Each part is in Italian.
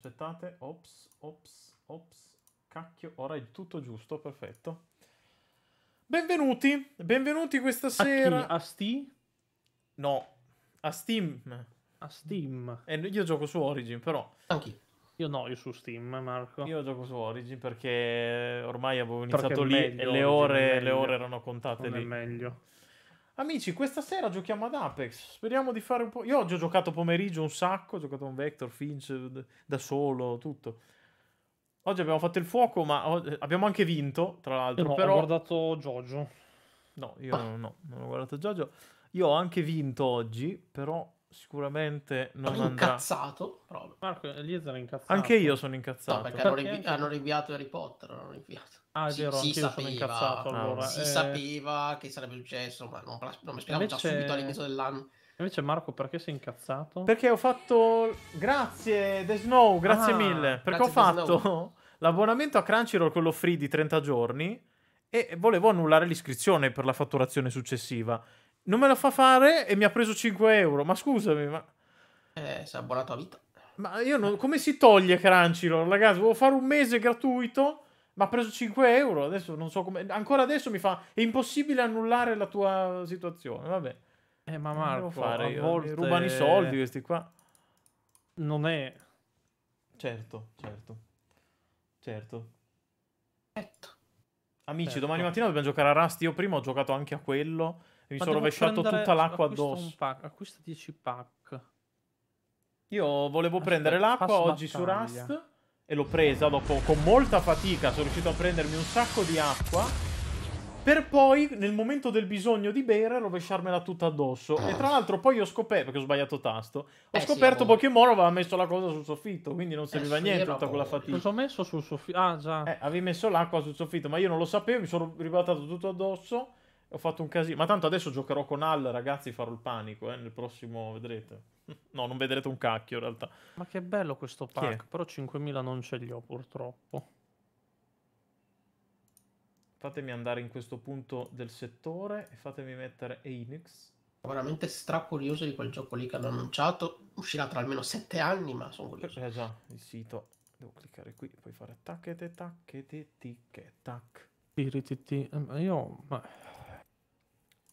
Accettate, ops, ops, ops, cacchio, ora è tutto giusto, perfetto. Benvenuti, benvenuti questa sera. A, a Steam? No, a Steam. A Steam. E eh, io gioco su Origin, però. Anche io no, io su Steam, Marco. Io gioco su Origin perché ormai avevo iniziato lì meglio, e le ore, le ore, erano contate non lì. È meglio. Amici, questa sera giochiamo ad Apex. Speriamo di fare un po'. Io oggi ho giocato pomeriggio un sacco. Ho giocato con Vector, Finch da solo, tutto. Oggi abbiamo fatto il fuoco, ma abbiamo anche vinto, tra l'altro. No, però... ho guardato Giorgio. No, io ah. no, non ho guardato Giorgio. Io ho anche vinto oggi, però sicuramente non incazzato, andrà. Incazzato? Marco, Eliezer è incazzato. Anche io sono incazzato. No, perché, perché hanno, hanno rinviato Harry Potter, hanno rinviato. Ah, è si, vero, si sapeva, sono incazzato allora. Si eh... sapeva che sarebbe successo, ma non, non mi spiegavo Invece... già subito all'inizio dell'anno. Invece Marco perché sei incazzato? Perché ho fatto... Grazie The Snow, grazie ah, mille. Perché grazie ho fatto l'abbonamento a Crunchyroll, quello free di 30 giorni, e volevo annullare l'iscrizione per la fatturazione successiva. Non me la fa fare e mi ha preso 5 euro. Ma scusami, ma... Eh, sei abbonato a vita. Ma io non... come si toglie Crunchyroll, ragazzi? Devo fare un mese gratuito ma ha preso 5 euro. Adesso non so come. Ancora adesso mi fa. È impossibile annullare la tua situazione. Vabbè. Eh, ma Marco, fare io. Volte... rubano i soldi questi qua. Non è. Certo, certo. Certo. Certo. Amici, certo. domani mattina dobbiamo giocare a Rust. Io prima ho giocato anche a quello. E mi ma sono rovesciato tutta l'acqua addosso. Pack, acquista 10 pack. Io volevo Aspetta, prendere l'acqua oggi battaglia. su Rust e l'ho presa dopo, con molta fatica, sono riuscito a prendermi un sacco di acqua. Per poi, nel momento del bisogno di bere, rovesciarmela tutta addosso. E tra l'altro poi ho scoperto, perché ho sbagliato tasto, ho eh scoperto sì, Pokémon aveva messo la cosa sul soffitto, quindi non serviva eh, niente tutta quella fatica. Cosa ho messo sul soffitto? Ah, già. Eh, avevi messo l'acqua sul soffitto, ma io non lo sapevo, mi sono ribaltato tutto addosso ho fatto un casino. Ma tanto adesso giocherò con Al, ragazzi, farò il panico, eh, nel prossimo vedrete. No, non vedrete un cacchio in realtà. Ma che bello questo pack, però 5.000 non ce li ho purtroppo. Fatemi andare in questo punto del settore e fatemi mettere Enix. Veramente stracurioso di quel gioco lì che hanno annunciato. Uscirà tra almeno 7 anni, ma sono curioso. Eh già, il sito. Devo cliccare qui, poi fare tacchete, tacchete, ticche, tac. Pirititi. Eh, io...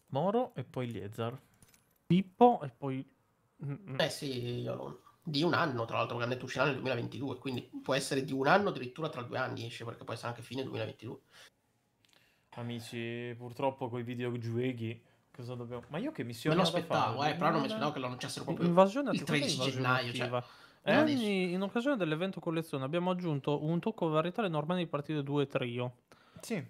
Moro e poi Liezar. Pippo e poi Mm-hmm. Eh sì, io non... di un anno, tra l'altro, perché hanno detto uscirà nel 2022, quindi può essere di un anno, addirittura tra due anni esce, perché può essere anche fine 2022. Amici, purtroppo con i videogiochi cosa dobbiamo... Ma io che missione Me lo aspettavo, eh, però non mi aspettavo che lo annunciassero proprio invasione il 13 gennaio, cioè... Eh, ogni, in occasione dell'evento collezione abbiamo aggiunto un tocco varietale normale di partite 2 trio. Sì.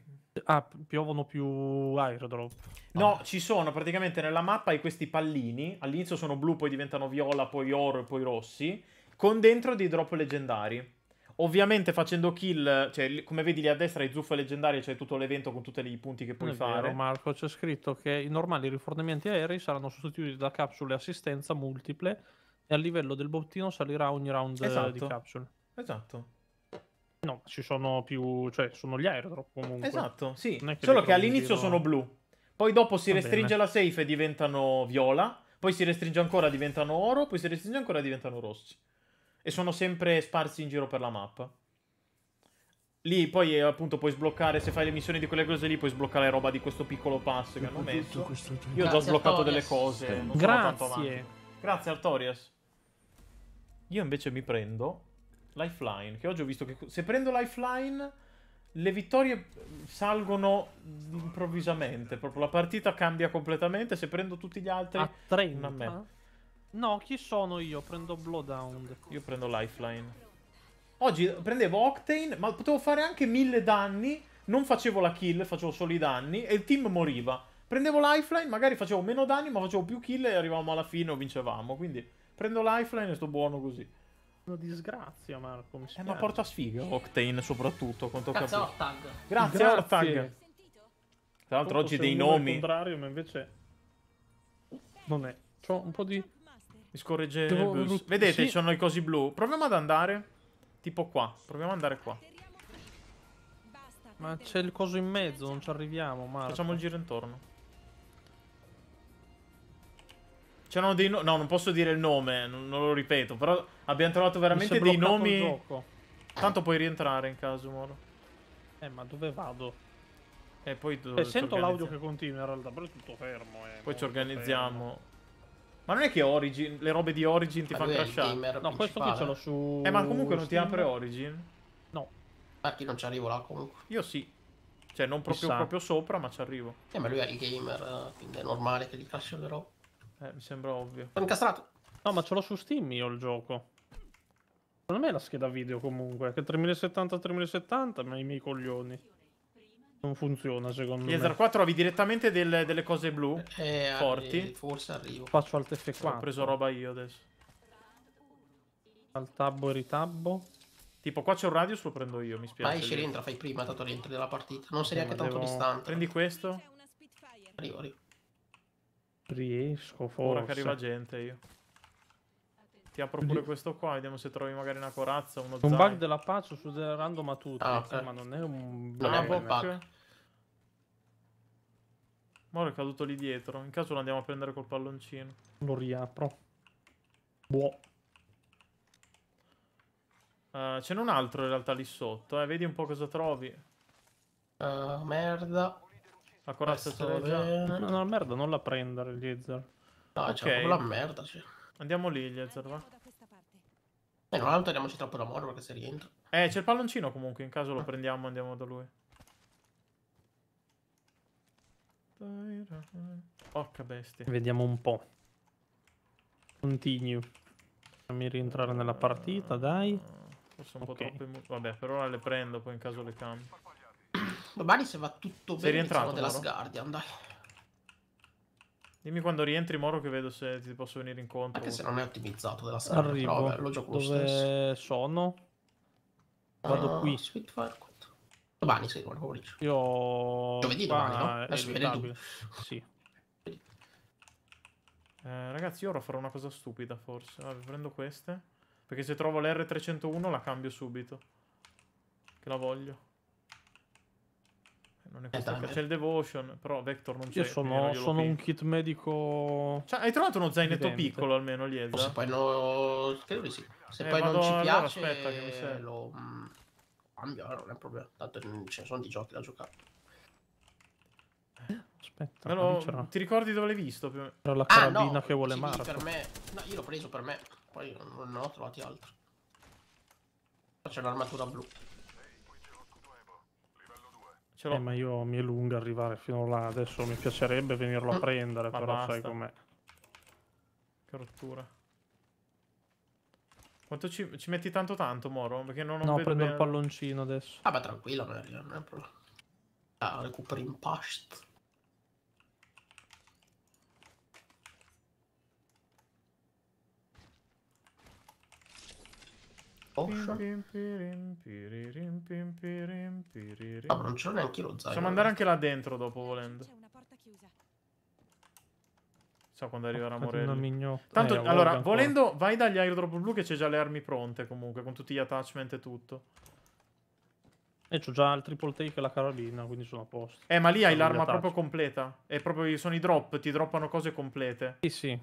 Ah, piovono più airdrop. No, ah. ci sono praticamente nella mappa hai questi pallini. All'inizio sono blu, poi diventano viola, poi oro e poi rossi. Con dentro dei drop leggendari. Ovviamente facendo kill, cioè come vedi lì a destra i zuffe leggendari, c'è cioè tutto l'evento con tutti i punti che puoi non fare. Vero, Marco, c'è scritto che i normali rifornimenti aerei saranno sostituiti da capsule assistenza multiple e a livello del bottino salirà ogni round eh, esatto. di capsule. Esatto. No, ci sono più, cioè sono gli airdrop comunque. Esatto, sì. Che Solo che all'inizio sono blu, poi dopo si restringe la safe e diventano viola, poi si restringe ancora e diventano oro, poi si restringe ancora e diventano rossi. E sono sempre sparsi in giro per la mappa. Lì poi eh, appunto puoi sbloccare, se fai le missioni di quelle cose lì, puoi sbloccare roba di questo piccolo pass che hanno messo. Io ho già sbloccato delle cose. Grazie. Grazie Artorias. Io invece mi prendo Lifeline, che oggi ho visto che se prendo Lifeline le vittorie salgono improvvisamente, proprio la partita cambia completamente, se prendo tutti gli altri... A 30? A ah. no, chi sono io? Prendo Bloodhound. Io prendo Lifeline. Oggi prendevo Octane, ma potevo fare anche mille danni, non facevo la kill, facevo solo i danni, e il team moriva. Prendevo Lifeline, magari facevo meno danni, ma facevo più kill e arrivavamo alla fine o vincevamo, quindi... Prendo Lifeline e sto buono così. Una disgrazia, Marco. Mi eh, ma porta sfiga Octane, soprattutto. Quanto Cazzo, Ortag. Grazie, Grazie. Ortag. Tra l'altro, oggi dei nomi. Al contrario, ma invece. Non è. C'ho un po' di. Mi scorregge Devo... Vedete, ci sì. sono i cosi blu. Proviamo ad andare. Tipo qua. Proviamo ad andare qua. Ma c'è il coso in mezzo, non ci arriviamo, Marco. Facciamo il giro intorno. C'erano cioè, dei nomi. No, non posso dire il nome, non, non, lo ripeto. Però abbiamo trovato veramente dei nomi. Tanto puoi rientrare in caso, Moro. Eh, ma dove vado? E poi dove. Eh, sento l'audio che continua, in realtà, però è tutto fermo. Eh, poi ci organizziamo. Fermo. Ma non è che Origin, le robe di Origin ti ma fanno crashare. No, questo qui ce l'ho su. Eh, ma comunque non ti apre Origin? No. chi non ci arrivo là comunque? Io sì. Cioè, non proprio, proprio sopra, ma ci arrivo. Eh, ma lui è il gamer, eh, quindi è normale che gli crashino le robe. Eh, mi sembra ovvio. Sono incastrato. No, ma ce l'ho su Steam io il gioco. Secondo me è la scheda video comunque, che 3070-3070, ma i miei coglioni. Non funziona secondo Chiesa me. PS4 trovi direttamente del, delle cose blu, eh, forti. Eh, forse arrivo. Faccio alt F4. Ho preso roba io adesso. Al tabbo e ritabbo. Tipo qua c'è un radius, lo prendo io, mi spiace. Vai, ci rientra, fai prima, tanto rientri della partita. Non sei eh, neanche tanto distante. Prendi questo. Arrivo, arrivo. Riesco forse. Ora che arriva gente io. Ti apro pure questo qua, vediamo se trovi magari una corazza, uno zaino. Un bug della pace su del random a tutti, ah, eh, okay. ma non è un bug. Ah, bug. Moro è caduto lì dietro, in caso lo andiamo a prendere col palloncino. Lo riapro. Boh. Uh, ce n'è un altro in realtà lì sotto, eh. Vedi un po' cosa trovi. Uh, merda. La corazza ce l'hai già? No, no, no, merda, non la prendere, Liezer. No, cioè, okay. c'è proprio la merda, sì. Cioè. Andiamo lì, Liezer, va. E eh, non teniamoci troppo da moro perché se rientra. Eh, c'è il palloncino comunque, in caso lo prendiamo e andiamo da lui. Porca bestia. Vediamo un po'. Continue. Fammi rientrare nella partita, dai. Forse un okay. po' troppe... Vabbè, per ora le prendo, poi in caso le cambio. Domani se va tutto Sei bene rientrato, della Sguardian, dai. Dimmi quando rientri, Moro, che vedo se ti posso venire incontro. Anche se non è ottimizzato della Sguardian, Arrivo. però vabbè, lo gioco Dove lo stesso. sono? Ah, Vado uh, qui. Spitfire. Domani sei domani pomeriggio. Io... Giovedì Qua domani, no? Eh, Adesso vedi Sì. Eh, ragazzi, io ora farò una cosa stupida, forse. Vabbè, prendo queste. Perché se trovo l'R301 la cambio subito. Che la voglio non è questo c'è il devotion, però Vector non c'è. Io sono, sono un kit medico. Cioè, hai trovato uno zainetto Vivente. piccolo almeno, Liesa? Se poi, lo... sì. se eh, poi non ci piace, allora, aspetta che mi serve. lo mm, cambio, non è problema. Tanto mm, ce cioè, ne sono di giochi da giocare. Aspetta, allora, ti ricordi dove l'hai visto? Era la ah, carabina ah, no, che vuole Marco. Per me... No, io l'ho preso per me, poi non ne ho trovati altro. C'è un'armatura blu ce eh, l'ho. Eh, ma io mi è lungo arrivare fino là, adesso mi piacerebbe venirlo a mm. prendere, ma però basta. sai com'è. Che rottura. Quanto ci, ci, metti tanto tanto, Moro? Perché non ho No, prendo bene... il palloncino adesso. Ah, ma tranquillo, non è, non è un problema. Ah, recuperi impasto. Osha. Ah, non l'ho neanche lo zaino. Possiamo eh. andare anche là dentro dopo volendo. So quando arriverà Morelli. Tanto, eh, allora, volendo, vai dagli airdrop blu che c'è già le armi pronte comunque, con tutti gli attachment e tutto. E c'ho già il triple take e la carabina, quindi sono a posto. Eh, ma lì hai l'arma proprio completa. E proprio sono i drop, ti droppano cose complete. Sì, sì.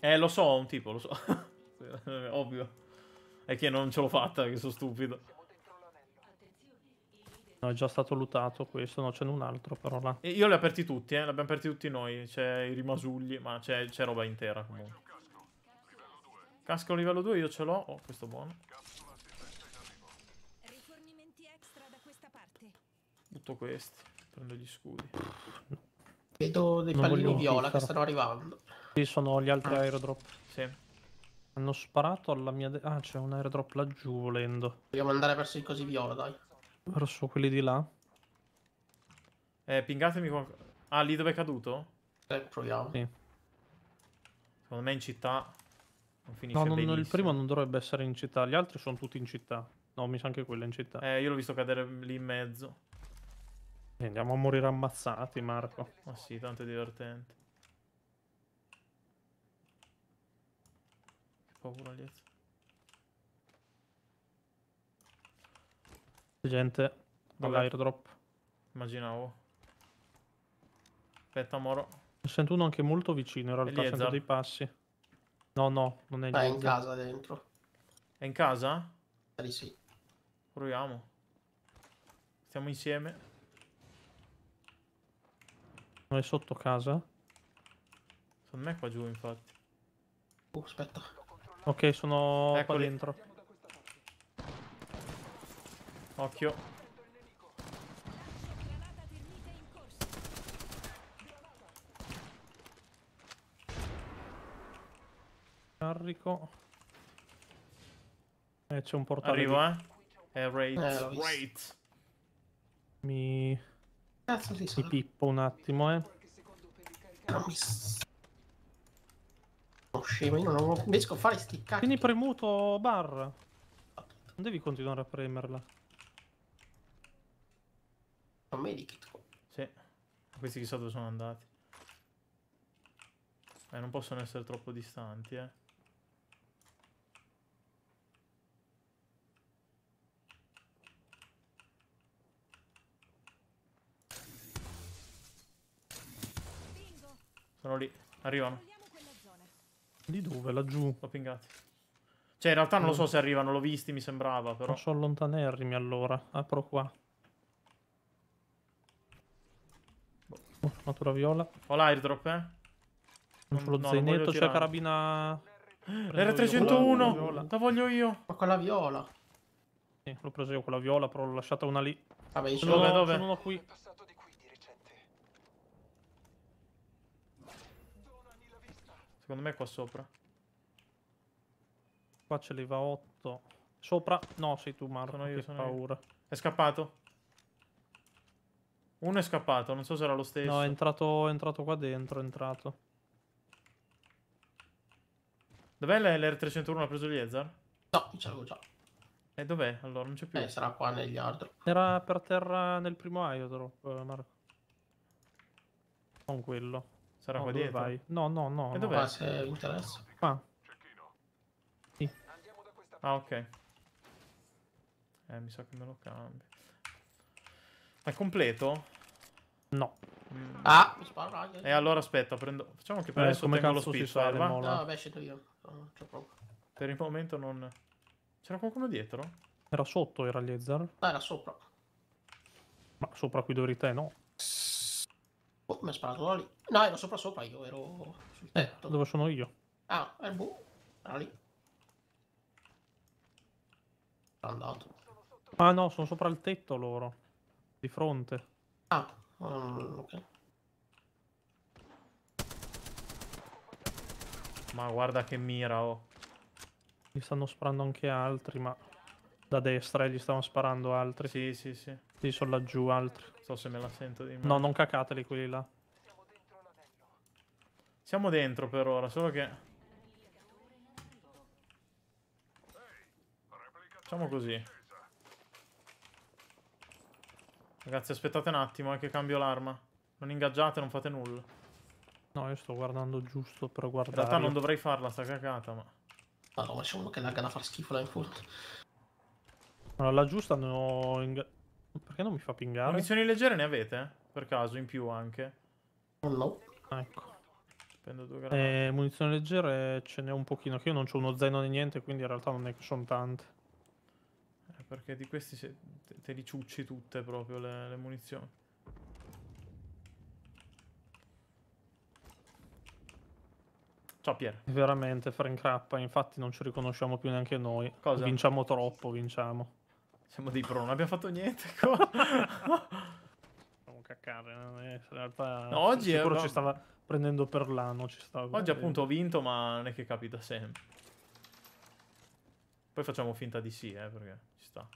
Eh, lo so, un tipo, lo so. Ovvio. È che non ce l'ho fatta, che sono stupido. No, è già stato lootato questo, no, ce n'è un altro però là. E io li ho aperti tutti, eh, li abbiamo aperti tutti noi. C'è i rimasugli, ma c'è, roba intera comunque. Casco livello 2 io ce l'ho. Oh, questo è buono. Tutto questo. Prendo gli scudi. Vedo dei pallini viola che stanno arrivando. Sì, sono gli altri ah. aerodrop. Sì. Hanno sparato alla mia... ah, c'è un airdrop laggiù volendo. Dobbiamo andare verso i cosi viola, dai. Verso quelli di là? Eh, pingatemi qualcosa. Ah, lì dove è caduto? Eh, proviamo. Sì. Secondo me in città non finisce no, non, benissimo. il primo non dovrebbe essere in città, gli altri sono tutti in città. No, mi sa anche quello in città. Eh, io l'ho visto cadere lì in mezzo. andiamo a morire ammazzati, Marco. Ma oh, sì, tanto è divertente. paura dietro. Gente, dall'airdrop. Immaginavo. Aspetta, Moro. Ne sento uno anche molto vicino, in realtà sento dei passi. No, no, non è lì. Ah, è in casa dentro. È in casa? Lì sì. Proviamo. Stiamo insieme. Non è sotto casa? Secondo me è qua giù, infatti. Oh, aspetta. Ok, sono Eccoli. qua dentro. Occhio. Arrico. Eh, c'è un portale. Arrivo, lì. eh. È raid. Eh, raid. Eh, Mi... Cazzo, sì, Mi pippo un attimo, eh. No, scemo, io non riesco a fare sti cacchi. Tieni premuto bar. Non devi continuare a premerla. Non vedi che tu. Sì. Questi chissà dove sono andati. Eh, non possono essere troppo distanti, eh. Sono lì, arrivano. Di dove? Laggiù. L'ho pingati. Cioè, in realtà non lo so se arrivano, l'ho visti, mi sembrava, però. Posso allontanermi allora. Apro ah, qua. Oh, natura viola. Ho l'airdrop, eh? Non c'ho lo no, zainetto, c'è la carabina... L'R301! La voglio io! Ma quella viola! Sì, l'ho presa io con la viola, però l'ho lasciata una lì. Vabbè, io sono, dove, dove? sono uno qui. Secondo me è qua sopra. Qua ce li va 8. Sopra. No, sei tu, Marco. Sono io, sono paura. Io. È scappato. Uno è scappato, non so se era lo stesso. No, è entrato, è entrato qua dentro, è entrato. Dov'è l'R301? Ha preso gli Ezar? No, ce l'avevo già. E dov'è? Allora, non c'è più. Eh, sarà qua negli airdrop. Era per terra nel primo airdrop, eh, Marco. Non quello. Sarà no, qua dietro. Vai? No, no, no. E dov'è? Qua se interessa. Qua. Sì. Ah, ok. Eh, mi sa che me lo cambio. è completo? No. Mm. Ah, mi sparo anche. E eh. eh, allora aspetta, prendo... Facciamo che eh, per eh, adesso tengo lo speed file, va? No, vabbè, scelto io. No, per il momento non... C'era qualcuno dietro? Era sotto, era Lezar. Ah, era sopra. Ma sopra qui dove te, no. Oh, mi ha sparato da lì. No, ero sopra sopra, io ero sul eh, tetto. Eh, dove sono io? Ah, è eh, boh. Era lì. Andato. Ah no, sono sopra il tetto loro. Di fronte. Ah, um, ok. Ma guarda che mira, oh. Mi stanno sparando anche altri, ma... Da destra, e eh, gli stavano sparando altri. Sì, sì, sì. Sì, sono laggiù altri. So se me la sento di me. No, non cacateli quelli là. Siamo dentro per ora, solo che... Facciamo così. Ragazzi, aspettate un attimo, eh, che cambio l'arma. Non ingaggiate, non fate nulla. No, io sto guardando giusto per guardare. In realtà non dovrei farla sta cacata, ma... Allora, ah, c'è uno che lagga da far schifo là in fondo. Allora, la giusta hanno... Perché non mi fa pingare? Munizioni leggere ne avete? Per caso, in più anche? No. Ecco. Prendo due eh, granate. Eh, munizioni leggere ce n'è un pochino, che io non ho uno zaino né niente, quindi in realtà non ne sono tante. Eh, perché di questi se, te, te, li ciucci tutte proprio le, le munizioni. Ciao Pier. Veramente, Frank Crappa, infatti non ci riconosciamo più neanche noi. Cosa? Vinciamo troppo, vinciamo. Siamo dei pro, non abbiamo fatto niente qua. Stiamo caccare, in realtà... No, oggi sicuro è... ci stava prendendo per l'anno, Oggi appunto ho vinto, ma non è che capita sempre. Poi facciamo finta di sì, eh, perché ci sta.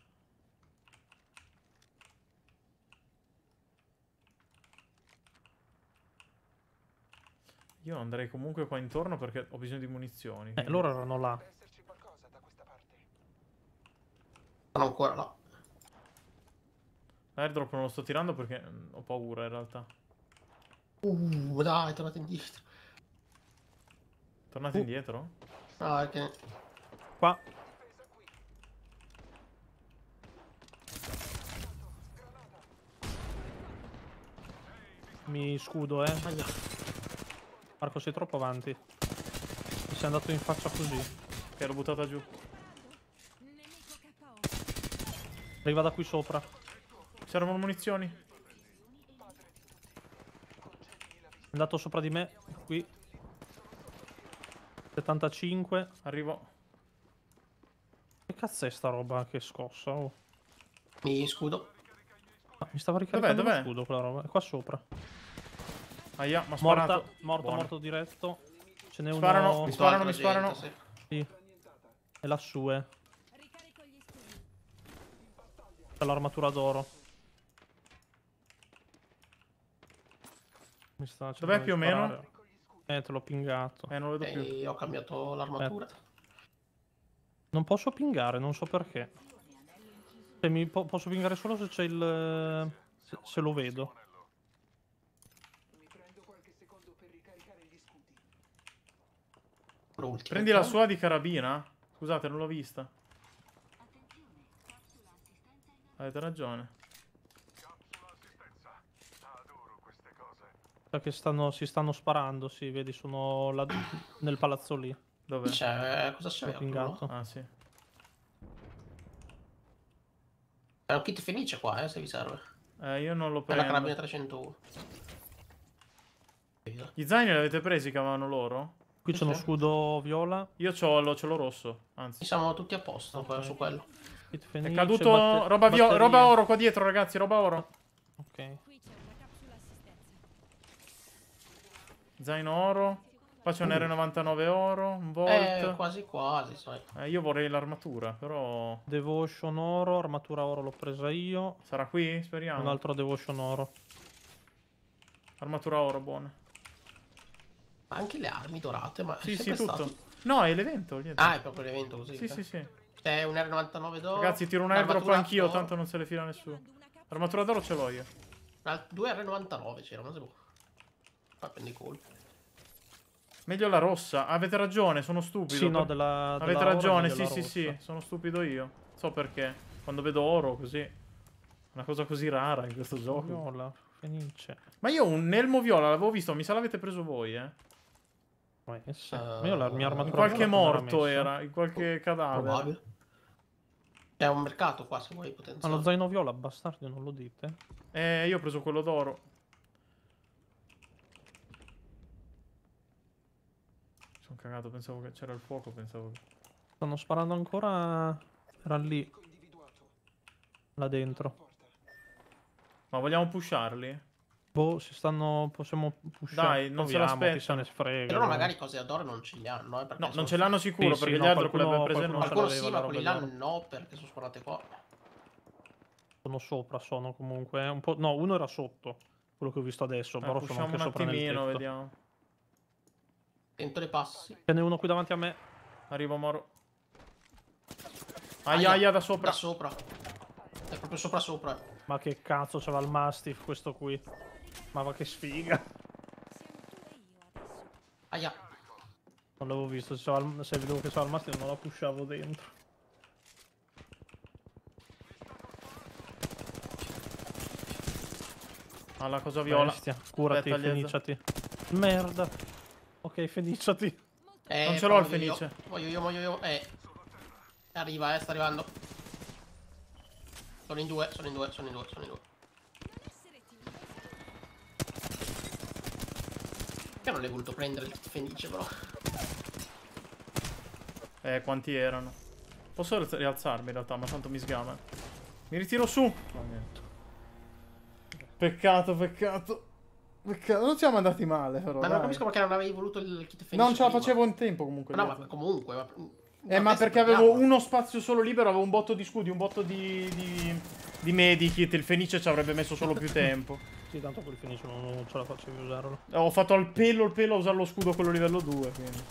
Io andrei comunque qua intorno perché ho bisogno di munizioni. Eh, quindi... Eh, loro erano là. Non ancora, no. L'airdrop non lo sto tirando perché mm, ho paura in realtà. Uh, dai, tornate indietro. Tornate uh. indietro? Ah, ok. Qua. Mi scudo, eh. Marco, sei troppo avanti. Mi sei andato in faccia così. Che l'ho buttata giù. Arriva da qui sopra. Servono munizioni. È andato sopra di me, qui. 75. Arrivo. Che cazzo è sta roba che è scossa? Oh. Mi scudo. Ah, mi stava ricaricando dov lo scudo quella roba. È qua sopra. Aia, ma Morta, morto, Buone. morto diretto. Ce n'è uno. Sparano, mi sparano, mi sparano. sì. È lassù è. Eh l'armatura d'oro. Mi sta Dov'è più o meno? Eh, te l'ho pingato. Eh, non vedo eh, più. ho cambiato l'armatura. Non posso pingare, non so perché. Se mi po posso pingare solo se c'è il... Se, se lo vedo. Prendi la sua di carabina? Scusate, non l'ho vista. Avete ragione. Perché stanno, si stanno sparando, sì, vedi, sono là, nel palazzo lì. Dove? C'è, cioè, eh, cosa c'è? pingato. Ah, sì. È eh, un kit fenice qua, eh, se vi serve. Eh, io non l'ho preso. È la carabina 301. Gli zaini li avete presi che avevano loro? Qui c'è uno scudo viola. Io lo, l'ho rosso, anzi. Siamo tutti a posto okay. su quello. È caduto roba, batteria. roba oro qua dietro, ragazzi, roba oro. Ok. Zaino oro. Qua c'è un mm. R99 oro, un eh, volt. Eh, quasi quasi, sai. Eh, io vorrei l'armatura, però... Devotion oro, armatura oro l'ho presa io. Sarà qui? Speriamo. Un altro devotion oro. Armatura oro, buona. anche le armi dorate, ma... Sì, sì, tutto. Stato... No, è l'evento. Ah, è proprio l'evento così. Sì, eh. sì, sì. Cos'è? Un R99 d'oro? Ragazzi, tiro un airdrop anch'io, tanto non se le fila nessuno. L'armatura d'oro ce l'ho io. Due R99 c'era, ma se può. Poi prendi colpo. Meglio la rossa. Avete ragione, sono stupido. Sì, no, della, della Avete ragione, sì, sì, sì. Sono stupido io. So perché. Quando vedo oro, così. Una cosa così rara in questo gioco. Viola, fenice. Ma io un elmo viola l'avevo visto, mi sa l'avete preso voi, eh. eh ma essa... uh, io la mia armatura... In qualche morto era, in qualche cadavere. Probabile. C'è un mercato qua se vuoi potenziare. Ma lo zaino viola, bastardo, non lo dite? Eh, io ho preso quello d'oro. Sono cagato, pensavo che c'era il fuoco, pensavo che... Stanno sparando ancora... Era lì. Là dentro. Ma vogliamo pusharli? Boh, se stanno. Possiamo pushare. Dai, non se l'aspetta. Chi se ne frega. Però magari cose ad oro non ce li hanno. Eh, no, non sono... ce l'hanno sicuro sì, perché sì, gli no, altri quelli abbiamo preso noi. Qualcuno sì, ma quelli là no perché sono sparate qua. Sono sopra, sono comunque. Un po'... No, uno era sotto. Quello che ho visto adesso. Eh, però sono anche un sopra nel tetto. vediamo. Dentro i passi. Ce n'è uno qui davanti a me. Arrivo, Moro. Aia, aia, da sopra. Da sopra. È proprio sopra sopra. Ma che cazzo c'aveva il Mastiff questo qui. Ma va che sfiga. Aia. Non l'avevo visto, se, al... vedevo che sono al master non la pushavo dentro. Alla cosa viola. Bestia. Curati, feniciati. Merda. Ok, feniciati. Eh, non ce l'ho il fenice. Voglio io, voglio io. Eh. Arriva, eh, sta arrivando. Sono in due, sono in due, sono in due, sono in due. Perché non hai voluto prendere il fenice, però? Eh, quanti erano? Posso rialzarmi in realtà, ma tanto mi sgama. Mi ritiro su! Oh, peccato, peccato. Peccato, non siamo andati male, però. Ma dai. non capisco perché non avevi voluto il kit fenice. non ce la facevo in tempo comunque. No, ma comunque. Ma... Eh, ma perché avevo uno spazio solo libero, avevo un botto di scudi, un botto di, di, di medikit, il Fenice ci avrebbe messo solo più tempo. Sì, tanto quelli finisce, non ce la faccio più usarlo. Eh, ho fatto al pelo il pelo a usare lo scudo quello livello 2, quindi.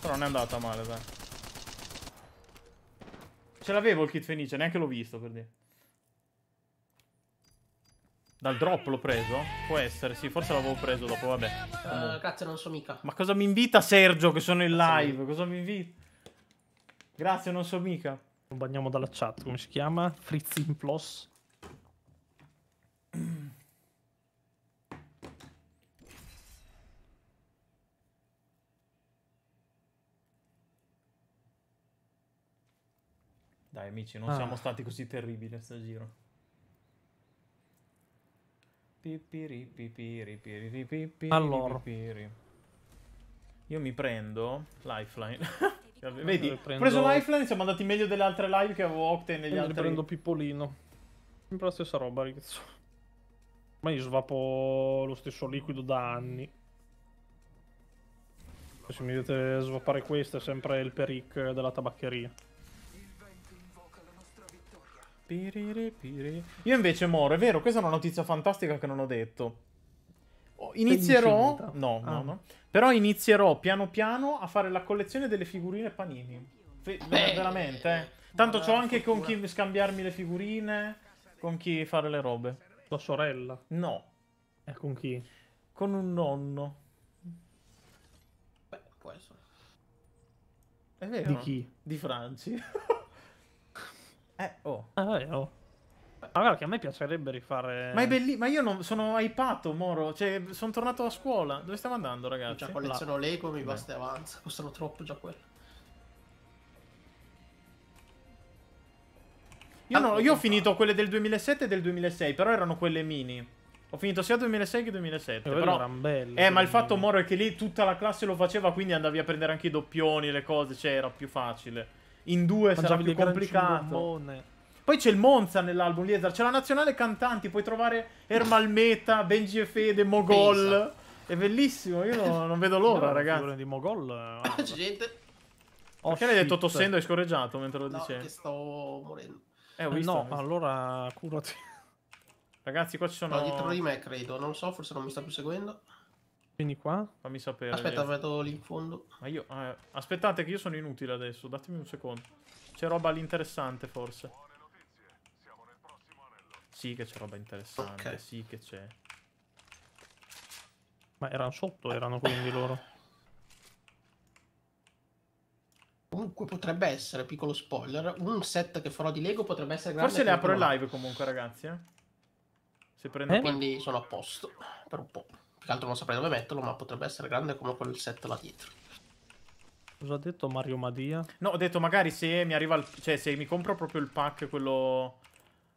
Però non è andata male, dai. Ce l'avevo il kit fenice, neanche l'ho visto, per dire. Dal drop l'ho preso? Può essere, sì, forse l'avevo preso dopo, vabbè. Uh, cazzo, non so mica. Ma cosa mi invita Sergio che sono in live? Cosa mi invita? Grazie, non so mica. Non bagniamo dalla chat, come si chiama? Frizzinplos. Dai amici, non ah. siamo stati così terribili a sto giro. Allora. Io mi prendo Lifeline. Vedi, ho preso Lifeline, siamo andati meglio delle altre live che avevo Octane negli altri. Io prendo Pippolino. Sempre la stessa roba, ragazzi. Ma io svapo lo stesso liquido da anni. Se mi vedete svapare questo è sempre il peric della tabaccheria. Piriri, piriri. Io invece moro, è vero, questa è una notizia fantastica che non ho detto. Inizierò... No, ah. no, no. Però inizierò piano piano a fare la collezione delle figurine panini. Fe Beh. veramente, eh. Tanto ho anche con chi scambiarmi le figurine, con chi fare le robe. Tua sorella? No. E con chi? Con un nonno. Beh, può essere. È vero. Di chi? Di Franci. eh, oh. Ah, vabbè, Ma guarda che a me piacerebbe rifare... Ma è bellissimo, ma io non... sono hypato, Moro, cioè sono tornato a scuola. Dove stiamo andando, ragazzi? Già colleziono Lego, mi basta e avanza, costano troppo già quello. Io, ah, non, io ho finito quelle del 2007 e del 2006, però erano quelle mini. Ho finito sia 2006 che 2007. Eh, però erano belle. Eh, ma il fatto moro è che lì tutta la classe lo faceva, quindi andavi a prendere anche i doppioni, le cose, cioè era più facile. In due Mangiavi sarà più complicato. Poi c'è il Monza nell'album, Liezar. C'è la nazionale cantanti, puoi trovare Ermalmeta, Benji e Fede, Mogol. Pensa. È bellissimo, io non, non vedo l'ora, no, ragazzi. di Mogol. Eh, c'è gente. Perché oh, l'hai detto tossendo e scorreggiato mentre lo no, dicevi? Che sto morendo. Eh, eh, visto, no, visto. allora curati. Ragazzi, qua ci sono... No, dietro di me, credo. Non so, forse non mi sta più seguendo. Vieni qua. Fammi sapere. Aspetta, io. vedo lì in fondo. Ma io... Eh, aspettate che io sono inutile adesso. Datemi un secondo. C'è roba lì interessante, forse. Sì che c'è roba interessante. Okay. Sì che c'è. Ma erano sotto, erano quindi loro. comunque potrebbe essere, piccolo spoiler, un set che farò di Lego potrebbe essere grande. Forse le apro in live comunque, ragazzi. Eh? Se prendo... Eh? Quindi sono a posto per un po'. Più che altro non saprei dove metterlo, ma potrebbe essere grande come quel set là dietro. Cosa ha detto Mario Madia? No, ho detto magari se mi arriva il... cioè se mi compro proprio il pack quello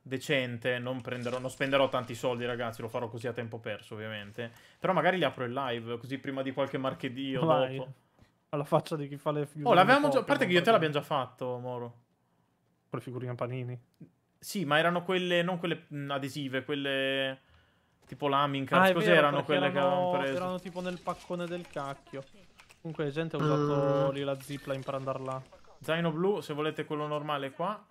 decente, non, prenderò, non spenderò tanti soldi ragazzi, lo farò così a tempo perso ovviamente. Però magari li apro in live, così prima di qualche martedì o Vai. dopo alla faccia di chi fa le figurine. Oh, l'avevamo già. A parte che io te l'abbiamo già fatto, Moro. Con le figurine a panini. Sì, ma erano quelle, non quelle adesive, quelle tipo Laminca. Ah, cos'erano quelle erano, che avevamo preso? Erano tipo nel paccone del cacchio. Comunque, la gente ha usato mm. lì la zipline per andare là. Zaino blu, se volete quello normale qua.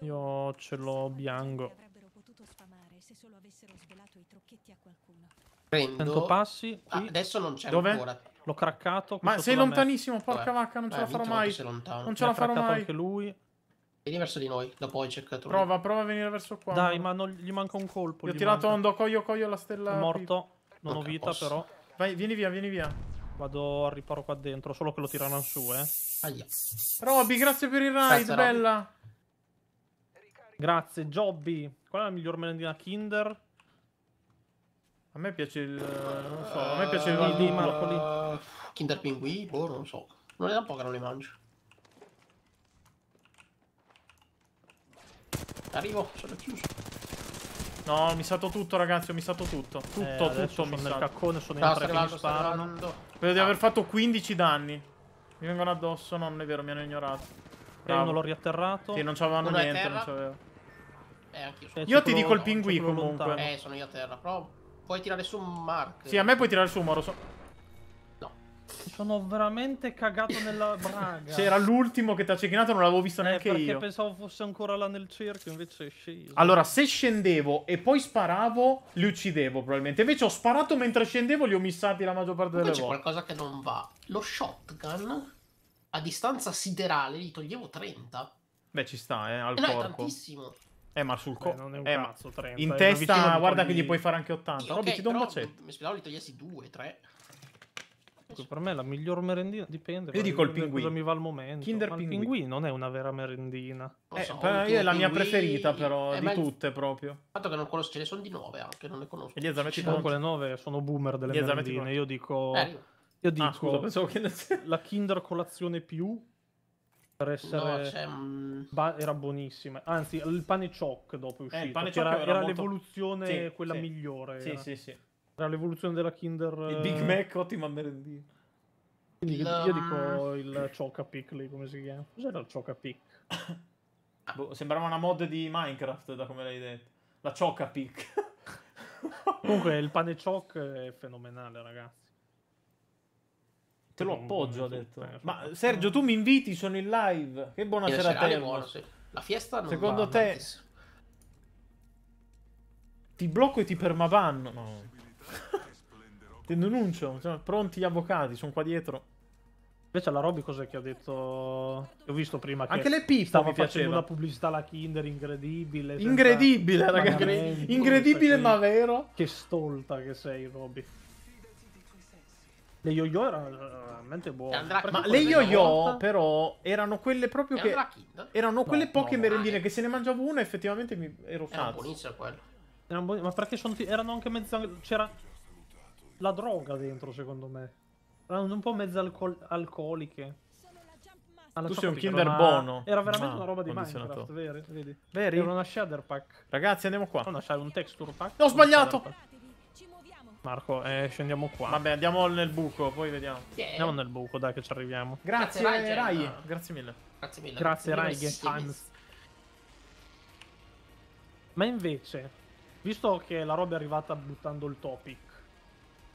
Io ce l'ho bianco. avrebbero potuto sfamare se solo avessero svelato i trucchetti a qualcuno. Prendo. 100 passi. Ah, adesso non c'è ancora. L'ho craccato. Ma sei lontanissimo, porca vacca, non Beh, ce eh, la farò mai. Non ce la farò mai. anche lui. Vieni verso di noi, dopo hai cercato. Prova, prova a venire verso qua. Dai, ma non, gli manca un colpo. Gli ho tirato manca. ondo, coglio, coglio la stella. È morto, non okay, ho vita posso. però. Vai, vieni via, vieni via. Vado al riparo qua dentro, solo che lo tirano su, eh. Aia. Robby, grazie per il ride, grazie, bella. Robby. Grazie, Jobby. Qual è la miglior merendina Kinder? A me piace il. non so, a me eh, piace il uh, di Napoli. Kinder Pinguì, boh, non so. Non è da un po' che non li mangio. Arrivo, sono chiuso. No, ho missato tutto, ragazzi, ho missato tutto. Tutto, eh, tutto, tutto sono missato. nel caccone, sono no, in tre che mi sparano. Vedo di ah. aver fatto 15 danni. Mi vengono addosso, no, non è vero, mi hanno ignorato. Bravo. E uno l'ho riatterrato. Sì, non c'avevano niente, non c'avevo. Eh, eh, io ti dico il pingui comunque. Eh, sono io a terra, provo. Puoi tirare su Mark. Sì, a me puoi tirare su un Moro. So... No. Sono veramente cagato nella braga. C'era l'ultimo che ti ha cecchinato, non l'avevo visto eh, neanche perché io. Perché pensavo fosse ancora là nel cerchio, invece è sceso. Allora, se scendevo e poi sparavo, li uccidevo probabilmente. Invece ho sparato mentre scendevo, li ho missati la maggior parte delle volte. c'è qualcosa che non va. Lo shotgun, a distanza siderale, gli toglievo 30. Beh, ci sta, eh, al eh no, corpo. No, tantissimo. Eh, ma sul colpo. non è un eh, cazzo, 30. In testa, guarda che gli puoi fare anche 80. Sì, okay, Robby, ti do un bacetto. Mi speravo li togliessi 2, 3. Per me la miglior merendina dipende. Io dico il pinguino. mi va al momento. Kinder pinguino. Il pinguino non è una vera merendina. Eh, so, è la mia preferita, però, eh, di tutte proprio. Il fatto che non conosco, ce ne sono di 9 anche, non le conosco. E gli esametti comunque le 9 sono boomer delle merendine. Io dico. Eh. Io dico. Ah, scusa, pensavo che. la Kinder colazione più per essere... No, cioè, um... era buonissima. Anzi, il pane choc dopo è uscito. Eh, il pane era, era, era molto... l'evoluzione sì, quella sì. migliore. Sì, era. sì, sì. Era l'evoluzione della Kinder... Il eh, Big Mac, ottima merendina. Quindi la... io dico il Choca Pick lì, come si chiama? Cos'era il Choca Pick? boh, sembrava una mod di Minecraft, da come l'hai detto. La Choca Pick. Comunque, il pane choc è fenomenale, ragazzi. Te lo appoggio, ha detto. Eh, Ma Sergio, tu mi inviti, sono in live. Che buona sera a te. Morse. La fiesta non Secondo va, te ti blocco e ti permavanno. No. ti denuncio, sono pronti gli avvocati, sono qua dietro. Invece la Robby cos'è che ha detto? ho visto prima che Anche le pippe stava facendo una pubblicità alla Kinder incredibile. Incredibile, ragazzi. Incredibile ma vero. Che stolta che sei, Robby. Le yo-yo erano eh, veramente buone. Andra- ma le yo-yo volta... però erano quelle proprio che... Erano quelle no, poche no, merendine no. che se ne mangiavo una effettivamente mi ero fatto. Era buonissimo quello. Era buon... Ma perché sono... erano anche mezzo... C'era la droga dentro secondo me. Erano un po' mezzo alcol... alcoliche. Alla ah, tu sei un Kinder una... Bono. Era veramente ah, una roba di Minecraft, vero? Vedi? Veri? Era una shader pack. Ragazzi, andiamo qua. Una shader, un texture pack. Ho sbagliato! Marco, eh, scendiamo qua. Vabbè, andiamo nel buco, poi vediamo. Yeah. Andiamo nel buco, dai, che ci arriviamo. Grazie, Grazie Rai. Rai. Grazie mille. Grazie mille. Grazie, Grazie Rai. Times. Ma invece, visto che la roba è arrivata buttando il topic,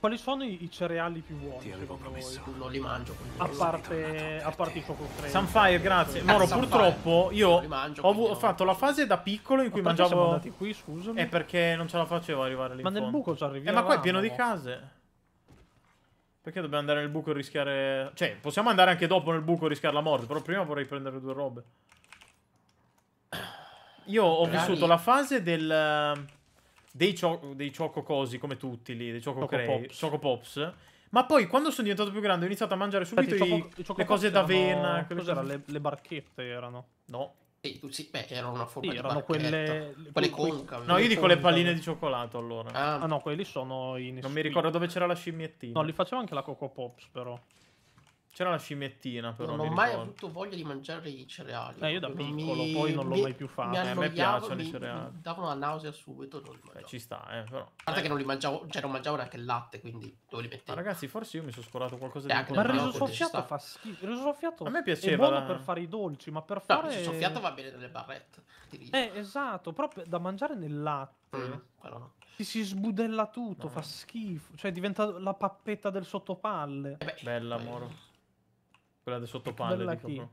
quali sono i, i cereali più buoni? Ti avevo promesso. Voi? Non li mangio. A parte, a parte i chocolate. Sunfire, grazie. Eh, Moro, purtroppo io mangio, ho, ho, fatto la fase da piccolo in cui ma mangiavo... siamo andati qui, scusami. È eh, perché non ce la facevo arrivare lì Ma nel buco ci arriviamo. Eh, ma qua è pieno di ah, case. Perché dobbiamo andare nel buco e rischiare... Cioè, possiamo andare anche dopo nel buco e rischiare la morte, però prima vorrei prendere due robe. Io ho Bravi. vissuto la fase del dei, cio- dei Choco cosi come tutti lì, dei Choco, Choco, cray, Pops. Choco Pops. Ma poi quando sono diventato più grande ho iniziato a mangiare subito Infatti, i Choco, i Choco le cose d'avena. Cos'era? Cose... Le, le barchette erano. No. Sì, sì, beh, erano una forma sì, erano quelle, quelle concave. No, io dico le palline di cioccolato allora. Ah, ah no, quelli sono i Non mi ricordo dove c'era la scimmiettina. No, li faceva anche la Coco Pops però. C'era una scimmiettina, però. Non ho mai avuto voglia di mangiare i cereali. Eh, io da piccolo mi, poi non l'ho mi, mai più fatto. Eh, a me piacciono mi, i cereali. Mi davano la nausea subito. Non li eh, ci sta, eh, però. A parte eh. che non li mangiavo, cioè non mangiavo neanche il latte, quindi dove li mettevo? ragazzi, forse io mi sono scordato qualcosa eh, di importante. Ma il riso soffiato fa schifo. Il riso soffiato a me piaceva. È buono per fare i dolci, ma per fare. il riso soffiato va bene nelle barrette. Eh, esatto. Proprio da mangiare nel latte. Mm, quello no. Si, si sbudella tutto, no. fa schifo. Cioè, diventa la pappetta del sottopalle. Eh beh, Bella, Moro. Eh, quella del sottopalle, dico.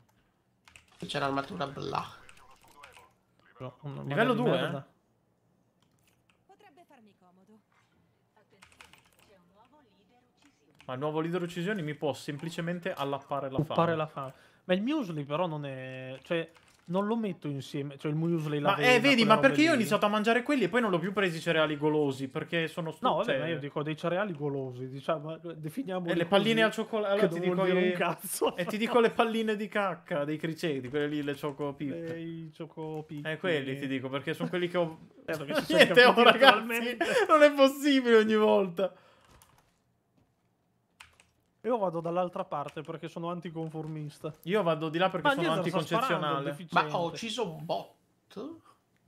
C'è l'armatura bla. Livello 2, eh? Potrebbe farmi comodo. Attenzione, c'è un nuovo leader uccisioni. Ma il nuovo leader uccisioni mi può semplicemente allappare la fame. Allappare la fame. Ma il Musli però non è... Cioè, non lo metto insieme, cioè il muesli la Ma eh, vedi, ma perché io ho iniziato a mangiare quelli e poi non l'ho più preso i cereali golosi, perché sono stu- No, vabbè, cioè... io dico dei cereali golosi, diciamo, definiamo E eh, le palline al cioccolato, allora ti dico dire un cazzo. E ti dico le palline di cacca, dei criceti, quelle lì le E I ciocopitte. Eh, quelli ti dico, perché sono quelli che ho eh, Niente, oh, ragazzi, non è possibile ogni volta. Io vado dall'altra parte perché sono anticonformista. Io vado di là perché Ma sono anticoncezionale. Ma ho ucciso un bot? Un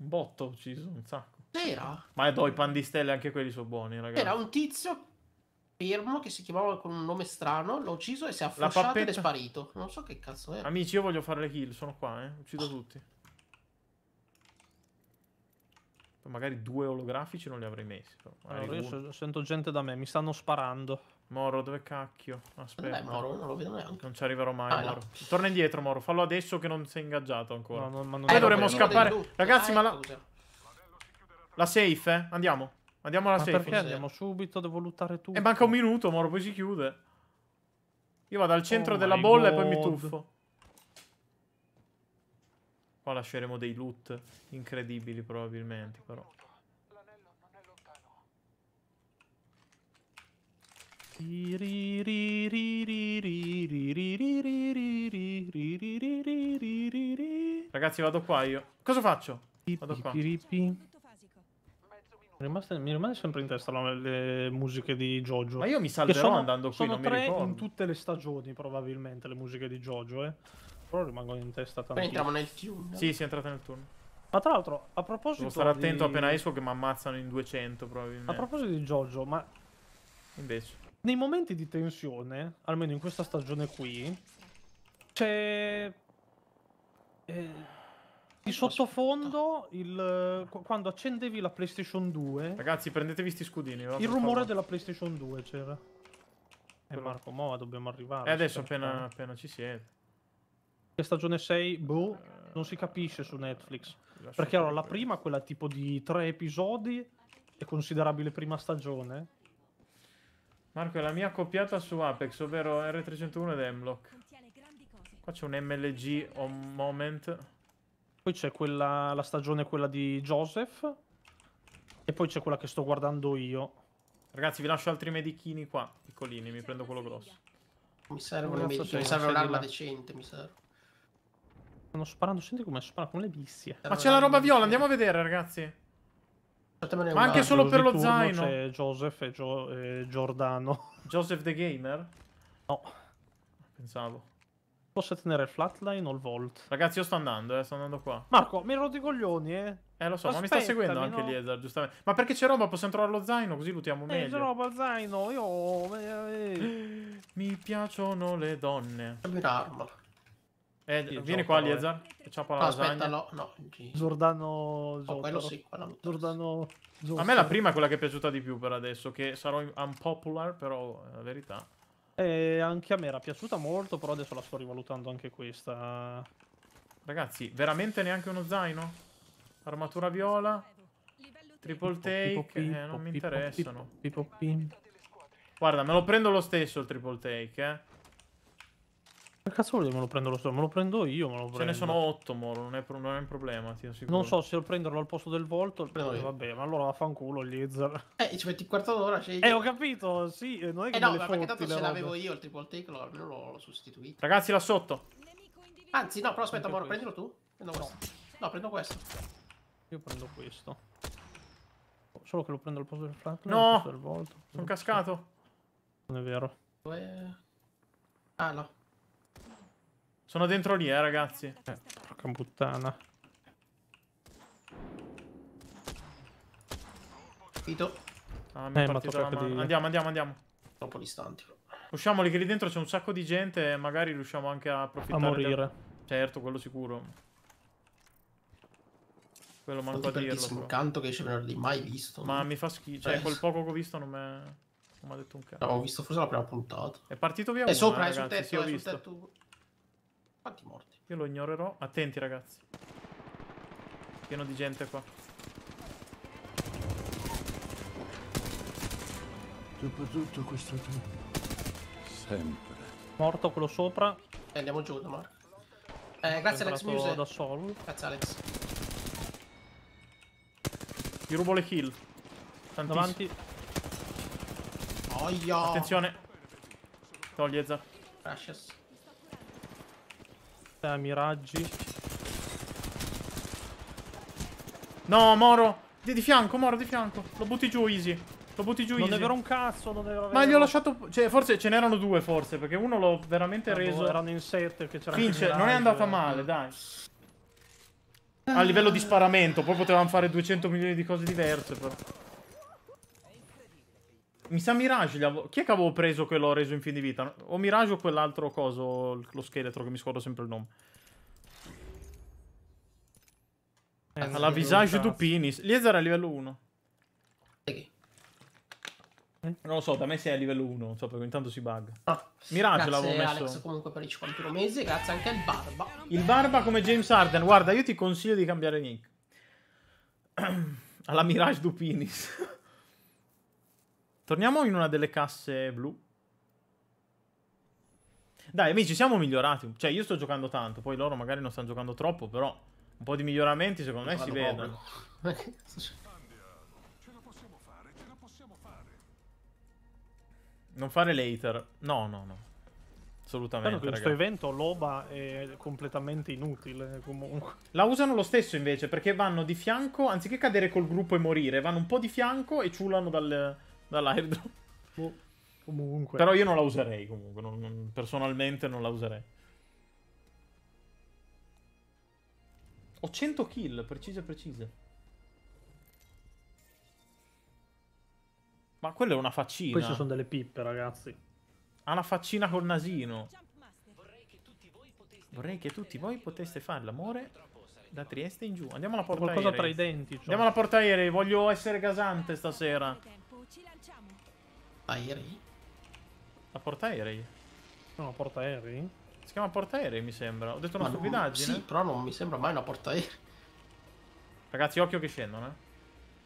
bot ho ucciso, un sacco. Era? Ma do, i pandistelle anche quelli sono buoni, ragazzi. Era un tizio fermo che si chiamava con un nome strano, l'ho ucciso e si è affasciato pappetta... ed è sparito. Non so che cazzo è. Amici, io voglio fare le kill, sono qua, eh. Uccido tutti. Magari due olografici non li avrei messi. Però. Allora, io uno. sento gente da me, mi stanno sparando. Moro, dove cacchio? Aspetta. Dai, Moro, non lo vedo neanche. Non ci arriverò mai, ah, Moro. No. Torna indietro, Moro. Fallo adesso che non sei ingaggiato ancora. No, no, ma non eh, dovremmo scappare. Ragazzi, ah, ma la... Ecco, la safe, eh? Andiamo. Andiamo alla ma safe. perché andiamo subito? Devo lottare tutto. E manca un minuto, Moro, poi si chiude. Io vado al centro oh della bolla God. e poi mi tuffo. Qua lasceremo dei loot incredibili, probabilmente, però. Ragazzi, vado qua io. Cosa faccio? Vado qua. mi rimane sempre in testa le musiche di Jojo. Ma io mi salverò sono, andando qui, sono non tre in tutte le stagioni probabilmente le musiche di Jojo, eh. Però rimangono in testa tanto. Entriamo nel turno. Sì, si è entrata nel turno. Ma tra l'altro, a proposito Devo stare attento di... appena esco che mi ammazzano in 200 probabilmente. A proposito di Jojo, ma... Invece nei momenti di tensione, almeno in questa stagione qui, c'è eh, di sottofondo il, quando accendevi la PlayStation 2. Ragazzi, prendetevi sti scudini. Il rumore della PlayStation 2 c'era. E eh Marco, mo dobbiamo arrivare. E eh, adesso appena, appena, ci siete. Che stagione 6, boh, eh, non si capisce su Netflix. Perché allora la prima, quella tipo di tre episodi, è considerabile prima stagione. Marco è la mia accoppiata su Apex, ovvero R301 ed Emlock. Qua c'è un MLG on moment. Poi c'è quella, la stagione quella di Joseph. E poi c'è quella che sto guardando io. Ragazzi, vi lascio altri medichini qua, piccolini, mi prendo quello grosso. Mi serve, un medico, mi serve un'arma decente, mi serve. Stanno sparando, senti come spara con le bissie. Ma c'è la roba viola, andiamo a vedere, ragazzi. Ma anche solo per lo zaino. C'è Joseph e, Gio e Giordano. Joseph the Gamer? No. Pensavo. Posso tenere il flatline o il volt? Ragazzi, io sto andando, eh, sto andando qua. Marco, mi ero di coglioni, eh. Eh, lo so, Aspettami, ma mi sta seguendo anche no? Esatto, Liezar, giustamente. Ma perché c'è roba, possiamo trovare lo zaino, così lutiamo eh, meglio. c'è roba, zaino, io... Eh, eh. Mi piacciono le donne. Dammi eh, vieni qua, Liezar. Facciamo la Aspetta, no, no. Giordano... Giordano. Oh, sì, Giordano... Giordano... A me la prima è quella che è piaciuta di più per adesso, che sarò unpopular, però è eh, la verità. Eh, anche a me era piaciuta molto, però adesso la sto rivalutando anche questa. Ragazzi, veramente neanche uno zaino? Armatura viola, triple take, eh, non mi interessano. Guarda, me lo prendo lo stesso il triple take, eh. Per cazzo vuol dire me lo prendo lo stesso? Me lo prendo io, me lo prendo. Ce ne sono 8, Moro, non è, pro- non è un problema, ti assicuro. Non so se prenderlo al posto del volto, poi, vabbè, ma allora vaffanculo Lizard. Eh, ci metti un quarto d'ora, scegli. Eh, ho capito, sì, eh, non è che Eh no, ma perché tanto ce l'avevo io il triple take, lo, almeno l'ho sostituito. Ragazzi, là sotto. Anzi, no, però aspetta, Moro, prendilo tu. Prendo no. No, prendo questo. Io prendo questo. Solo che lo prendo al posto del flatline. No! Del volto. Sono cascato. Non è vero. Dove... Ah, no. Sono dentro lì, eh, ragazzi. Eh, porca puttana. Capito? Ah, mi eh, ma di... Andiamo, andiamo, andiamo. Troppo distanti. Usciamoli che lì dentro c'è un sacco di gente e magari riusciamo anche a approfittare. A morire. Del... Certo, quello sicuro. Quello manco a dirlo. Sono un canto che non l'ho mai visto. Ma no? mi fa schifo. Cioè, eh. poco che ho visto non mi... Non mi ha detto un cazzo. No, ho visto forse la prima puntata. È partito via È eh, una, sopra, ragazzi. Eh, è sul tetto, sì, è sul tetto. Quanti morti? Io lo ignorerò. Attenti, ragazzi. Pieno di gente qua. Dopo tutto questo tempo. Sempre. Morto quello sopra. E eh, andiamo giù da Marco. Eh, grazie Alex Muse. da solo. Grazie Alex. Gli rubo le kill. Tanto avanti. Oia. Attenzione. Togli Ezza. Precious a miraggi. No, Moro! Di, di fianco, Moro, di fianco. Lo butti giù, Easy. Lo butti giù, non easy. Non è vero un cazzo, non è Ma gli ho lasciato... Cioè, forse ce n'erano due, forse, perché uno l'ho veramente eh, boh, reso... erano in sette, che non è andata eh. male, dai. A livello di sparamento, poi potevamo fare 200 milioni di cose diverse, però. Mi sa Mirage. Avevo... Chi è che avevo preso che l'ho reso in fin di vita? O Mirage o quell'altro coso, lo scheletro che mi scordo sempre il nome. Eh, alla Visage du Penis. Liezer è a livello 1. Eh? Non lo so, da me sei a livello 1, non so perché intanto si bug. Ah. Mirage l'avevo messo. Alex comunque per i 51 mesi, grazie anche al Barba. Il Barba come James Arden, guarda, io ti consiglio di cambiare nick. Alla Mirage du Penis. Torniamo in una delle casse blu. Dai, amici, siamo migliorati. Cioè, io sto giocando tanto, poi loro magari non stanno giocando troppo, però un po' di miglioramenti secondo me si vedono. Non fare later. No, no, no. Assolutamente. Però questo evento Loba è completamente inutile comunque. La usano lo stesso invece perché vanno di fianco, anziché cadere col gruppo e morire, vanno un po' di fianco e ciulano dal dall'airdrop. Boh, comunque. Però io non la userei comunque, non, non, personalmente non la userei. Ho 100 kill, precise precise. Ma quella è una faccina. Queste sono delle pippe, ragazzi. Ha una faccina col nasino. Vorrei che tutti voi poteste fare l'amore da Trieste in giù. Andiamo alla porta Qualcosa tra i denti. Cioè. Andiamo alla porta aerei, voglio essere gasante stasera portaerei? La portaerei? No, portaerei? Si chiama portaerei, mi sembra. Ho detto una stupidaggine. Sì, però non mi sembra mai una portaerei. Ragazzi, occhio che scendono, eh.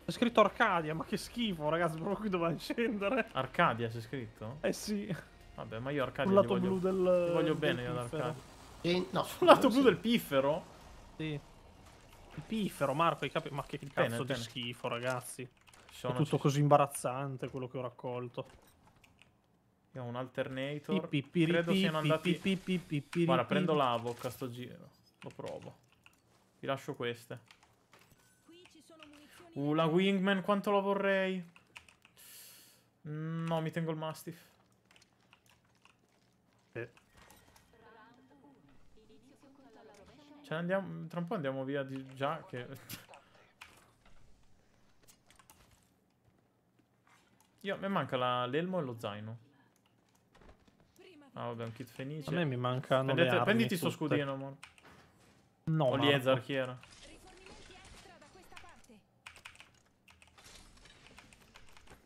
C'è scritto Arcadia, ma che schifo, ragazzi, proprio qui doveva scendere. Arcadia c'è scritto? Eh sì. Vabbè, ma io Arcadia Sul lato voglio, blu del... voglio del bene piffero. io ad Arcadia. E... Eh, no, Sul lato blu sì. del piffero? Sì. Il piffero, Marco, i capi... Ma che bene, cazzo bene. di schifo, ragazzi. Sono è tutto così imbarazzante quello che ho raccolto. Io ho un alternator. Pipiri, Credo pipiri, siano andati... Pipiri, Guarda, prendo l'avoc a sto giro. Lo provo. Vi lascio queste. Uh, la wingman, quanto la vorrei. Mm, no, mi tengo il mastiff. Eh. Ce ne andiamo... Tra un po' andiamo via di... Già che... Io, mi manca la, l'elmo e lo zaino. Ah, vabbè, un kit fenice. A me mi manca. Prenditi tutte. sto scudino, amore. No, O Lieza, archiera.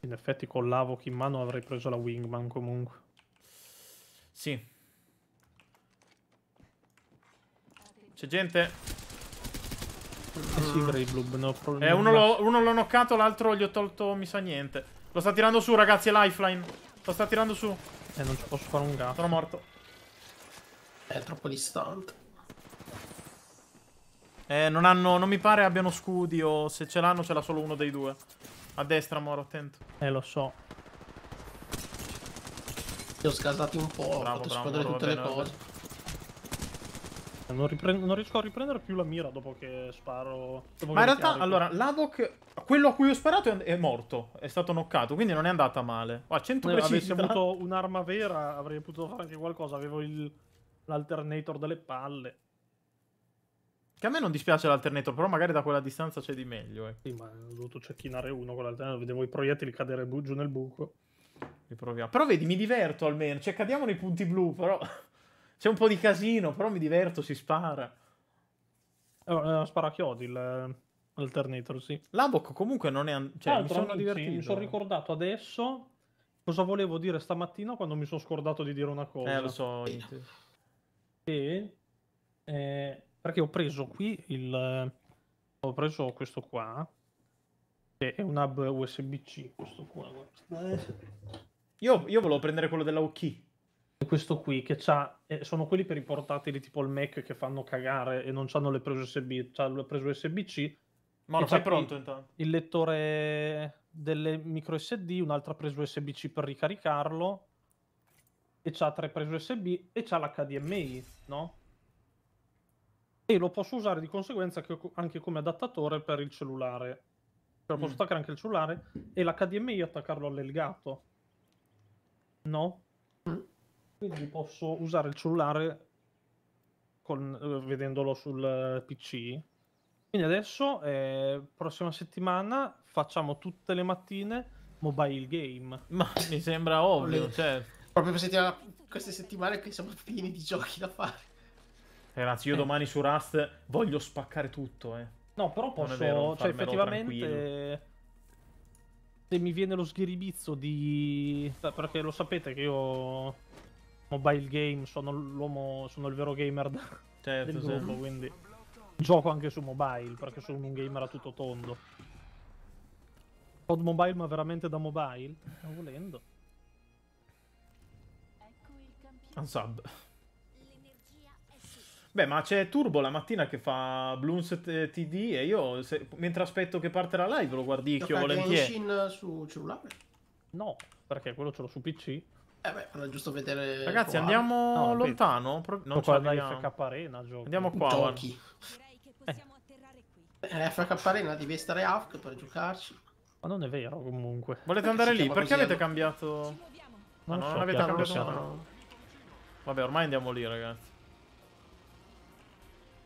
In effetti con l'Avoc in mano avrei preso la Wingman comunque. Sì. C'è gente. Eh sì, Grey no, È eh, uno, l'ho, uno l'ho knoccato, l'altro gli ho tolto, mi sa niente. Lo sta tirando su, ragazzi, è lifeline. Lo sta tirando su. Eh, non ci posso fare un gatto. Sono morto. È troppo distante. Eh, non hanno... Non mi pare abbiano scudi o se ce l'hanno ce l'ha solo uno dei due. A destra, Moro, attento. Eh, lo so. Ti ho scaldati un po', bravo, ho fatto bravo, esplodere tutte bene, le cose. Non, non, riesco a riprendere più la mira dopo che sparo. Dopo Ma che in realtà, carico. allora, l'Avoc, quello a cui ho sparato è, è, morto. È stato noccato, quindi non è andata male. Oh, a 100 no, Se avessi avuto un'arma vera, avrei potuto fare anche qualcosa. Avevo l'alternator delle palle. Che a me non dispiace l'alternator, però magari da quella distanza c'è di meglio. Eh. Sì, ma ho dovuto cecchinare uno con l'alternator. Vedevo i proiettili cadere giù nel buco. Riproviamo. Però vedi, mi diverto almeno. Cioè, cadiamo nei punti blu, però... C'è un po' di casino, però mi diverto, si spara. spara eh, sparachiodi il eh, Alternator, sì. L'Abok comunque non è... An- cioè, mi sono divertito. Mi sono eh. ricordato adesso cosa volevo dire stamattina quando mi sono scordato di dire una cosa. Eh, lo so. E... Eh, perché ho preso qui il... Ho preso questo qua, che è un hub USB-C, questo qua. Io, io volevo prendere quello della Uki questo qui che c'ha, eh, sono quelli per i portatili tipo il Mac che fanno cagare e non hanno le prese USB, c'ha le prese USB-C. Ma lo fai pronto intanto? Il lettore delle micro SD, un'altra presa USB-C per ricaricarlo e c'ha tre prese USB e c'ha l'HDMI, no? E lo posso usare di conseguenza anche come adattatore per il cellulare. Cioè, posso mm. attaccare anche il cellulare e l'HDMI attaccarlo all'elgato. No? Quindi posso usare il cellulare con, eh, vedendolo sul eh, PC. Quindi adesso, eh, prossima settimana, facciamo tutte le mattine mobile game. Ma mi sembra ovvio, cioè... Proprio settimana, queste settimane che siamo pieni di giochi da fare. Ragazzi, io eh. domani su Rust voglio spaccare tutto, eh. No, però posso, vero, cioè effettivamente... Tranquillo. Se mi viene lo sghiribizzo di... Perché lo sapete che io mobile game, sono l'uomo, sono il vero gamer da, certo, del gruppo, sì. quindi gioco anche su mobile, perché sono un gamer a tutto tondo. Pod mobile, ma veramente da mobile? Non volendo. Un sub. Beh, ma c'è Turbo la mattina che fa Bloons TD e io, se, mentre aspetto che parte la live, lo guardicchio volentieri. Ma su cellulare? No, perché quello ce l'ho su PC. Eh beh, fanno giusto vedere. Ragazzi, andiamo no, lontano. Pro... Non c'è la FK Arena. Giochi. Andiamo qua. Giochi. Eh. Eh, FK Arena devi stare AFK per giocarci. Ma non è vero, comunque. Volete perché andare lì? Perché avete hanno... cambiato? Ah, non, no, so, non avete cambiato. No. No. Vabbè, ormai andiamo lì, ragazzi.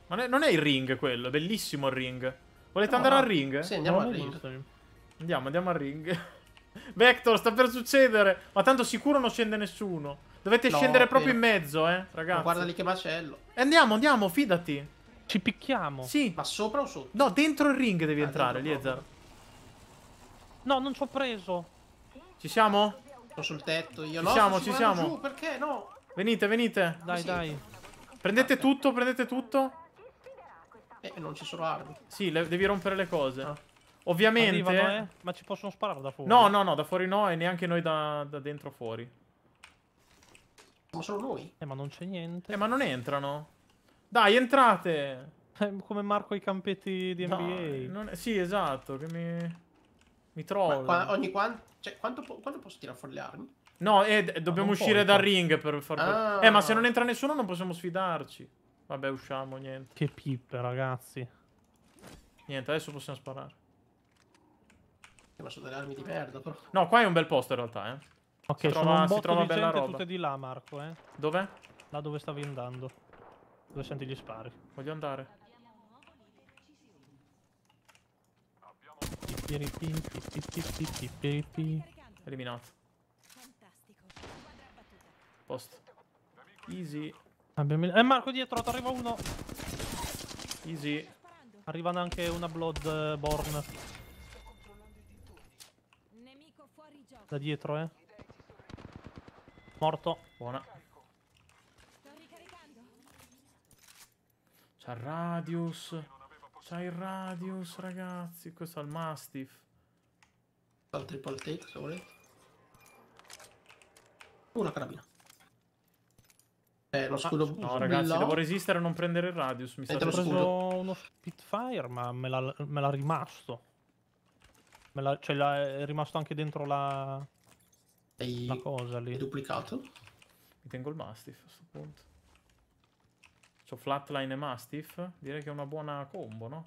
Ma non è il ring quello, è bellissimo il ring. Volete andare al ring? Sì, andiamo al ring. Andiamo, andiamo al ring. Vector, sta per succedere. Ma tanto sicuro non scende nessuno. Dovete no, scendere proprio in mezzo, eh, ragazzi. Ma guarda lì che macello. Eh, andiamo, andiamo, fidati. Ci picchiamo. Sì. Ma sopra o sotto? No, dentro il ring devi ah, entrare, Liezar. No, non ci ho preso. Ci siamo? Sono sul tetto, io no. ci siamo, ci siamo. perché no? Venite, venite. Dai, sì. dai. Prendete tutto, prendete tutto. Eh, non ci sono armi. Sì, le, devi rompere le cose. Ah. Ovviamente... Arrivano, eh? Ma ci possono sparare da fuori? No, no, no, da fuori no e neanche noi da, da dentro fuori. Ma sono noi? Eh, ma non c'è niente. Eh, ma non entrano. Dai, entrate! Eh, come Marco i campetti di NBA. No, è... Sì, esatto, che mi... Mi trovo. Qua, ogni quanto... Cioè, quanto, po quando posso tirare fuori le armi? No, eh, dobbiamo ah, uscire dal ring per far... Ah. Eh, ma se ah. non entra nessuno non possiamo sfidarci. Vabbè, usciamo, niente. Che pippe, ragazzi. Niente, adesso possiamo sparare. Lascio delle armi di merda, però. No, qua è un bel posto in realtà, eh. Ok, si trova, un si trova di bella roba. tutte di là, Marco, eh. Dove? Là dove stavi andando. Dove senti gli spari. Voglio andare. Eliminato. Post. Easy. Abbiamo... Eh Marco dietro, ti arriva uno. Easy. Arriva anche una Bloodborne. Da dietro, eh. Morto. Buona. C'ha il radius. C'ha il radius, ragazzi. Questo è il Mastiff. Al triple take, se volete. Una carabina. Eh, lo ah, scudo... Ah, scusa, no, ragazzi, devo resistere a non prendere il radius. Mi eh, sta preso uno Spitfire, ma me l'ha rimasto. Me la, cioè la, è rimasto anche dentro la, Sei... la cosa lì. È duplicato? Mi tengo il Mastiff a questo punto. C'ho Flatline e Mastiff. Direi che è una buona combo, no?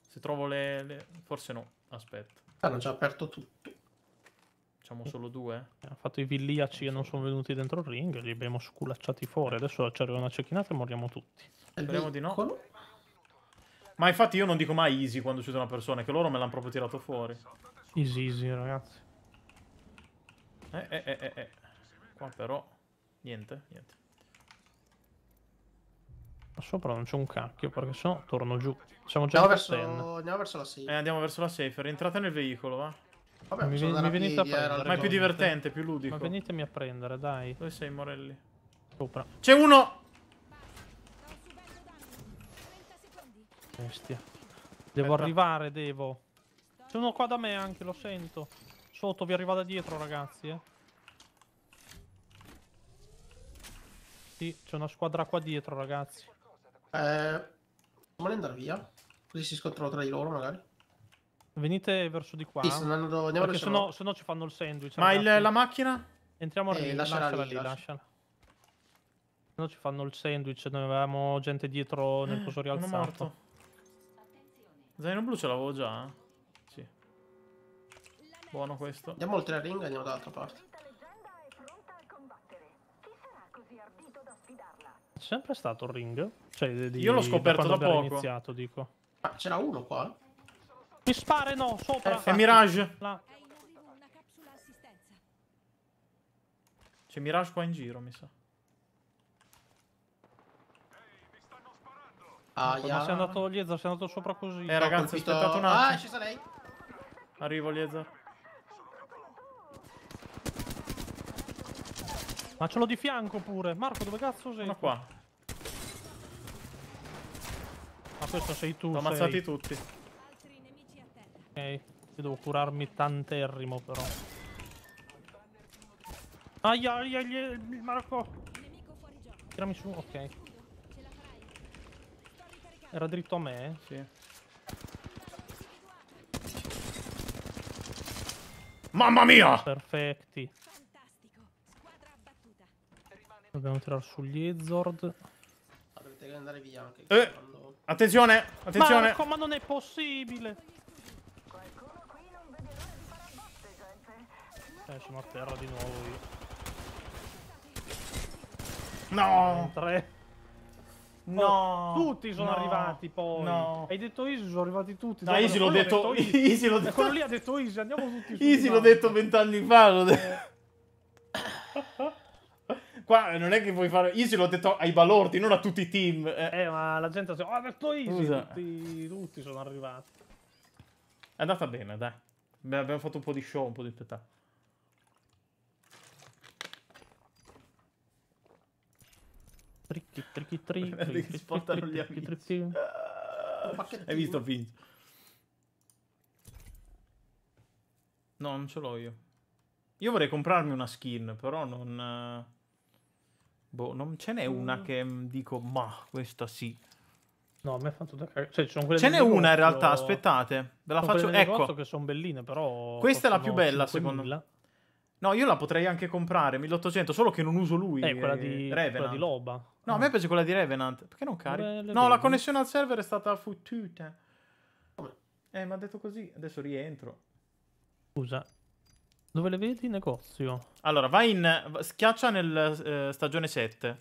Se trovo le... le... Forse no. Aspetta. Hanno già aperto tutto. Facciamo solo due? Ha fatto i villiaci che non sono venuti dentro il ring. Li abbiamo sculacciati fuori. Adesso ci arriva una cecchinata e moriamo tutti. Speriamo di no. Ma infatti io non dico mai easy quando uccido una persona, che loro me l'hanno proprio tirato fuori. Easy, easy, ragazzi. Eh, eh, eh, eh, eh. Qua però... Niente, niente. Qua sopra non c'è un cacchio, perché sennò torno giù. Siamo già verso... Andiamo verso la safe. Eh, andiamo verso la safe. Rientrate nel veicolo, va. Vabbè, mi, ven mi venite a prendere. Ma è più divertente, più ludico. Ma venitemi a prendere, dai. Dove sei, Morelli? Sopra. C'è uno! Bestia. Devo Aspetta. arrivare, devo. C'è uno qua da me anche, lo sento. Sotto, vi arriva da dietro, ragazzi, eh. Sì, c'è una squadra qua dietro, ragazzi. Eh, come andare via? Così si scontrano tra di loro, magari. Venite verso di qua. Sì, sono andato, andiamo perché sennò, sennò ci fanno il sandwich. Ma il, la macchina? Entriamo eh, lì, lasciala, lasciala lì, lasciala. lasciala. Sennò ci fanno il sandwich, noi avevamo gente dietro nel eh, coso rialzato. Zaino blu ce l'avevo già? Eh? Sì. Buono questo. Andiamo oltre la ring e andiamo dall'altra parte. C'è sempre stato il ring? Cioè, di, Io l'ho scoperto da, da poco. Iniziato, dico. Ma c'era uno qua? Mi spare, no, sopra. Eh, è Mirage. Là. C'è Mirage qua in giro, mi sa. Aia. Ma sei andato Liezza, è andato sopra così. Eh, ragazzi, colpito... aspettate un attimo. Ah, ci scesa Arrivo, Liezza. Ma ce l'ho di fianco pure. Marco, dove cazzo sei? Sono qua. Ma questo sei tu. L'ho ammazzati tutti. Ok, io devo curarmi tanterrimo però. Aia, aia, aia, Marco. Tirami su, ok. Era dritto a me? Sì. Mamma mia! Perfetti. Dobbiamo tirare sugli Ezord. Ah, dovete andare via anche. Eh, quando... Attenzione! Attenzione! Marco, ecco, ma non è possibile! Eh, sono a terra di nuovo io. No! Tre. No. Tutti sono no, arrivati poi. No. Hai detto Easy, sono arrivati tutti. No, Easy l'ho detto, detto Easy. detto. Quello lì ha detto Easy, andiamo tutti su. Easy l'ho detto vent'anni fa. Qua non è che vuoi fare... Easy l'ho detto ai balordi, non a tutti i team. Eh, eh ma la gente... Ha detto, oh, ha detto Easy, tutti, tutti sono arrivati. È andata bene, dai. Abbiamo fatto un po' di show, un po' di spettacolo. Tricchi, tricchi, tricchi. Spostano gli amici. Ah, hai visto Finch? No, non ce l'ho io. Io vorrei comprarmi una skin, però non... Eh, boh, non ce n'è una mm. che dico, ma questa sì. No, mi ha fatto da cagare. Eh, cioè, ce n'è una in realtà, aspettate. Ve la faccio. Ecco. che sono belline, però. Questa è la più bella, 5.000. secondo me. No, io la potrei anche comprare, 1800, solo che non uso lui. È eh, quella, eh, di... quella di Loba. No, a me piace quella di Revenant. Perché non carica? Beh, no, bene. la connessione al server è stata fottuta. Eh, mi ha detto così. Adesso rientro. Scusa. Dove le vedi? Negozio. Allora, vai in... Schiaccia nel eh, stagione 7.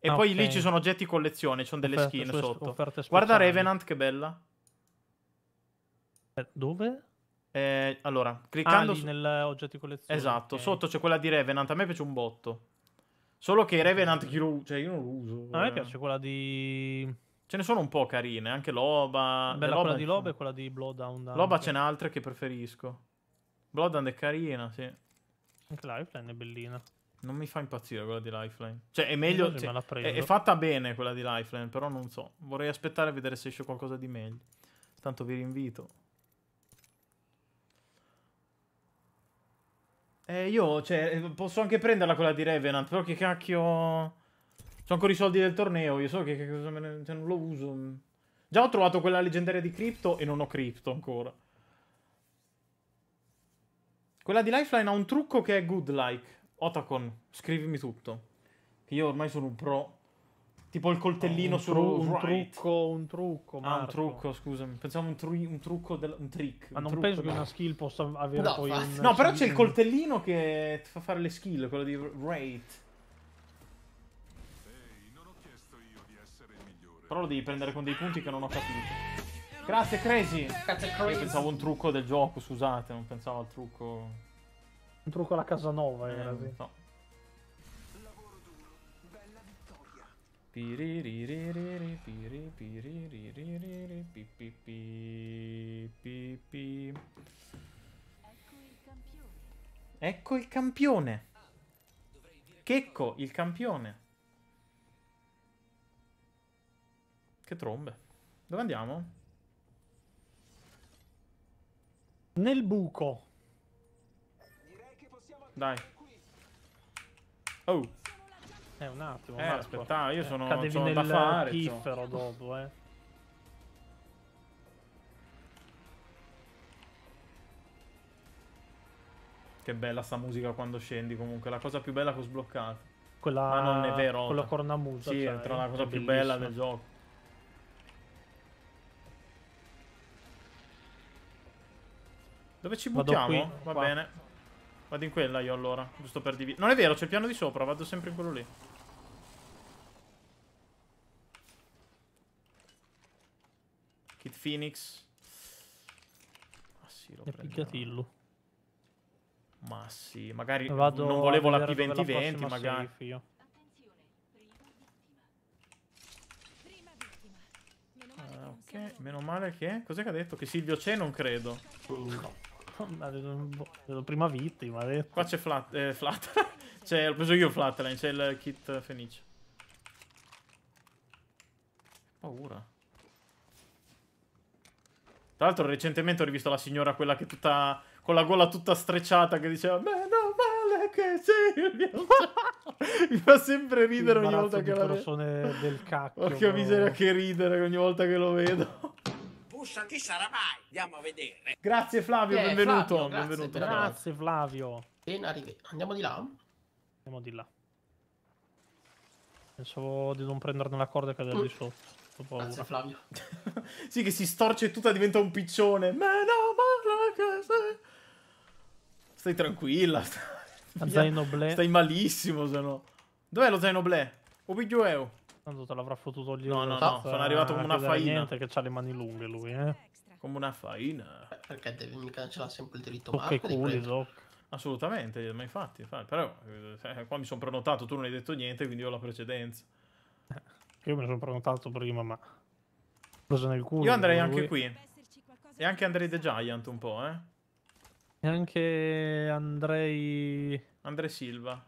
E ah, poi okay. lì ci sono oggetti collezione. Ci sono delle offerte, skin sotto. Guarda Revenant, che bella. Eh, dove? Eh, allora, cliccando... Ah, su... nell'oggetti collezione. Esatto. Okay. Sotto c'è quella di Revenant. A me piace un botto. Solo che Revenant chi lo cioè io non lo uso. A me eh. piace quella di Ce ne sono un po' carine, anche Loba. Bella eh, Loba quella di Loba e quella di Bloodhound. Loba ce n'è altre che preferisco. Bloodhound è carina, sì. Anche Lifeline è bellina. Non mi fa impazzire quella di Lifeline. Cioè, è meglio. Cioè, sì, è, è, fatta bene quella di Lifeline, però non so. Vorrei aspettare a vedere se esce qualcosa di meglio. Tanto vi rinvito. Eh, io, cioè, eh, posso anche prenderla quella di Revenant, però che cacchio... C'ho ancora i soldi del torneo, io so che, che cosa me ne... Cioè, non lo uso. Già ho trovato quella leggendaria di Crypto e non ho Crypto ancora. Quella di Lifeline ha un trucco che è good like. Otacon, scrivimi tutto. Che io ormai sono un pro Tipo il coltellino oh, su tru- un right. trucco, un trucco. Marco. Ah, un trucco, scusami. Pensavo un, tru- un trucco, del- un trick. Ma un non penso che una skill possa avere no, poi. Un... No, però c'è il coltellino che ti fa fare le skill, quello di Raid. Però lo devi prendere con dei punti che non ho capito. Grazie, Crazy. Grazie, Crazy. Io pensavo un trucco del gioco, scusate, non pensavo al trucco. Un trucco alla casa nuova, eh, era sì. No. Ecco il campione. Checco, il campione. Che trombe. Dove andiamo? Nel buco. Dai. Oh. Eh, un attimo. Eh, Marco. aspetta, io sono, eh, Cadevi sono da fare. piffero dopo, eh. Che bella sta musica quando scendi comunque, la cosa più bella che ho sbloccato. Quella... Ma non è vero. Quella cornamusa. Sì, cioè, è tra la cosa più bella del gioco. Dove ci buttiamo? Qui, Va qua. bene. Vado in quella io allora, giusto per dividere. Non è vero, c'è il piano di sopra, vado sempre in quello lì. Kid Phoenix. Ah sì, lo prendo. Ma sì, magari vado non volevo la P2020, la magari. Io. Ah, meno male che... Cos'è che ha detto? Che Silvio c'è? Non credo. No della prima vittima. Detto. Qua c'è Flat. Eh, flat. cioè, l'ho preso io Flatline, c'è il kit Fenice. Paura. Tra l'altro recentemente ho rivisto la signora quella che tutta con la gola tutta strecciata che diceva meno male che Silvio mi fa sempre ridere ogni volta che la vedo persone del cacchio Porca miseria che ridere ogni volta che lo vedo bussa chi sarà mai? Andiamo a vedere. Grazie Flavio, eh, benvenuto. Flavio, grazie, benvenuto. grazie Flavio. Andiamo di là? Andiamo di là. Pensavo di non prenderne la corda e cadere di mm. sotto. Grazie Flavio. sì, che si storce tutta, diventa un piccione. Stai tranquilla. Stai, stai malissimo, se no. Dov'è lo zaino ble? O video Tanto te l'avrà fottuto lì. No, no, no, sono arrivato come una faina. Niente che ha le mani lunghe lui, eh. Come una faina. Perché devi mica ce sempre il diritto okay, marca culi, Zoc. Assolutamente, ma infatti, infatti però eh, qua mi sono prenotato, tu non hai detto niente, quindi ho la precedenza. Io me ne sono prenotato prima, ma Cosa nel culo. Io andrei anche lui. qui. E anche andrei The Giant un po', eh. E anche andrei Andrei Silva.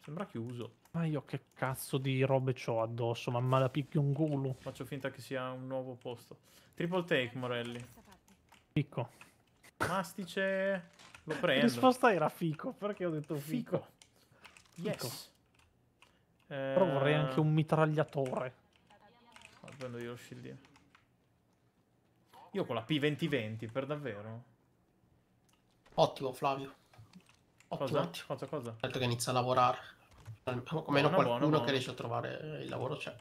Sembra chiuso. Ma io che cazzo di robe ho addosso? Mamma la picchio un gulu. Faccio finta che sia un nuovo posto. Triple take, Morelli. Picco. Mastice. Lo prendo. La risposta era fico. Perché ho detto fico? Fico. Yes. Fico. Eh... Però vorrei anche un mitragliatore. Ma prendo io lo shieldino. Io con la P2020, per davvero. Ottimo, Flavio. Ottimo, cosa? Ottimo. Cosa, cosa? Certo che inizia a lavorare almeno buono, qualcuno buono. che riesce a trovare eh, il lavoro c'è.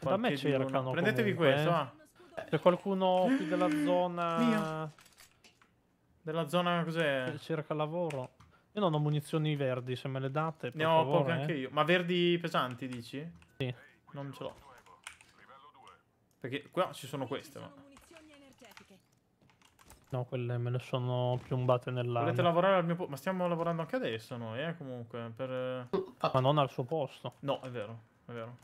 Da me cercano. Prendetevi comunque. questo. Ah. C'è qualcuno qui della zona. Della zona cos'è? Cerca lavoro. Io non ho munizioni verdi, se me le date. Ne ho poche anche io. Ma verdi pesanti, dici? Sì. Non ce l'ho. Perché qua ci sono queste, ma. No, quelle me le sono piombate nell'anno. Volete lavorare al mio posto? Ma stiamo lavorando anche adesso noi, eh, comunque. Per... Ma non al suo posto. No, è vero, è vero.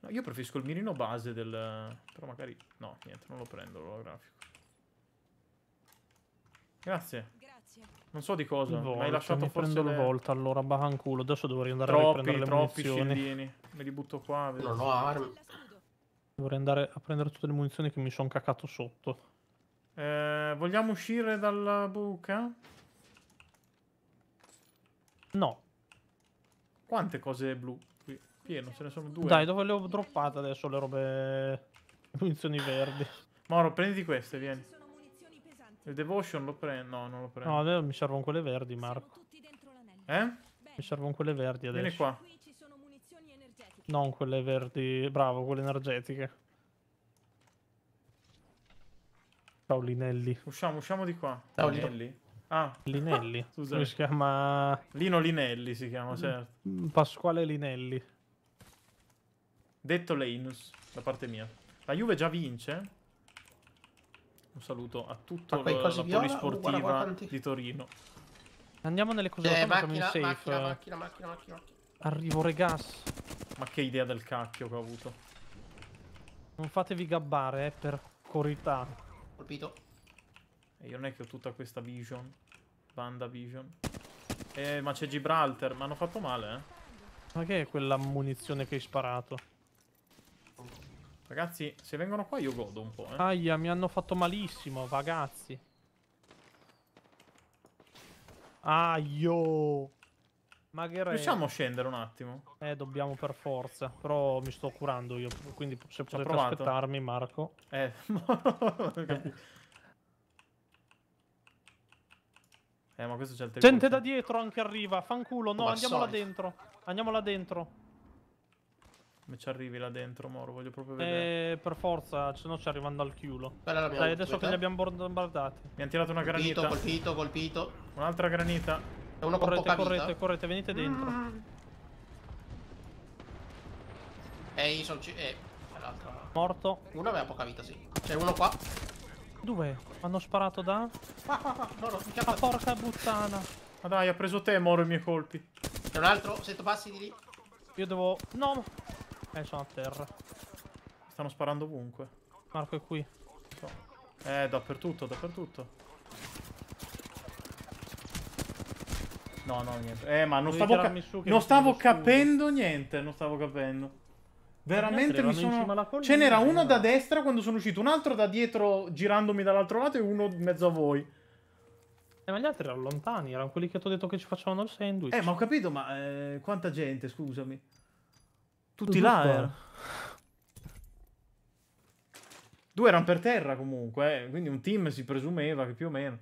No, io preferisco il mirino base del... Però magari... No, niente, non lo prendo l'olografico. Grazie. Grazie. Non so di cosa, Volta, mi hai lasciato mi forse... prendo le... volta, allora, bahanculo. Adesso dovrei andare troppi, a riprendere le troppi munizioni. Troppi, Me li butto qua. Vedo. Non ho armi. Dovrei andare a prendere tutte le munizioni che mi sono cacato sotto. Eh, vogliamo uscire dalla buca? No. Quante cose blu? Qui pieno, ce ne sono due. Dai, dove le ho droppate adesso le robe... Le munizioni verdi. Moro, prenditi queste, vieni. Il Devotion lo prendo. No, non lo prendo. No, mi servono quelle verdi, Marco. Eh? Mi servono quelle verdi adesso. Vieni qua. Non quelle verdi, bravo, quelle energetiche. Ciao Linelli. Usciamo, usciamo di qua. Ciao Linelli. Ah. Linelli. Scusa. Mi si chiama... Lino Linelli si chiama, mm, certo. Mm, Pasquale Linelli. Detto Leinus, da parte mia. La Juve già vince? Un saluto a tutto lo, la polisportiva di Torino. Andiamo nelle cose eh, da macchina, macchina, macchina, macchina, macchina. Arrivo, regas. Ma che idea del cacchio che ho avuto. Non fatevi gabbare, eh, per corità. Colpito. E io non è che ho tutta questa vision. Banda vision. Eh, ma c'è Gibraltar, mi hanno fatto male, eh. Ma che è quella munizione che hai sparato? Ragazzi, se vengono qua io godo un po', eh. Aia, mi hanno fatto malissimo, ragazzi. Aio! Magari... Riusciamo a scendere un attimo? Eh, dobbiamo per forza. Però mi sto curando io. Quindi se potete aspettarmi, Marco. Eh, eh. eh ma questo c'è il tempo. Gente da dietro anche arriva. Fanculo. No, andiamo là dentro. Andiamo là dentro. Come ci arrivi là dentro, Moro? Voglio proprio eh, vedere. Eh, per forza, se no ci arrivano al chiulo. Bella, Dai, adesso che li abbiamo bombardati. Mi ha tirato una granita. Colpito, colpito, colpito. Un'altra granita. È uno correte, con poca correte, vita. correte, venite dentro. Mm. Ehi, sono... Eh, l'altro. Morto. Uno aveva poca vita, sì. C'è uno qua. Dove? Hanno sparato da? Qua, ah, qua, ah, qua. No, no, mi chiama. porca puttana. Ma dai, ha preso te, Moro, i miei colpi. C'è un altro, sento passi di lì. Io devo... No! Eh, sono a terra. Stanno sparando ovunque. Marco è qui. So. Eh, dappertutto, dappertutto. No, no, niente. Eh, ma non Devi stavo, su, non stavo capendo niente. Non stavo capendo. Veramente mi sono. Ce n'era uno da destra quando sono uscito, un altro da dietro girandomi dall'altro lato e uno in mezzo a voi. Eh, ma gli altri erano lontani, erano quelli che ti ho detto che ci facevano il sandwich. Eh, ma ho capito, ma eh, quanta gente, scusami. Tutti Tutto là erano. Eh. Due erano per terra comunque, eh, quindi un team si presumeva che più o meno.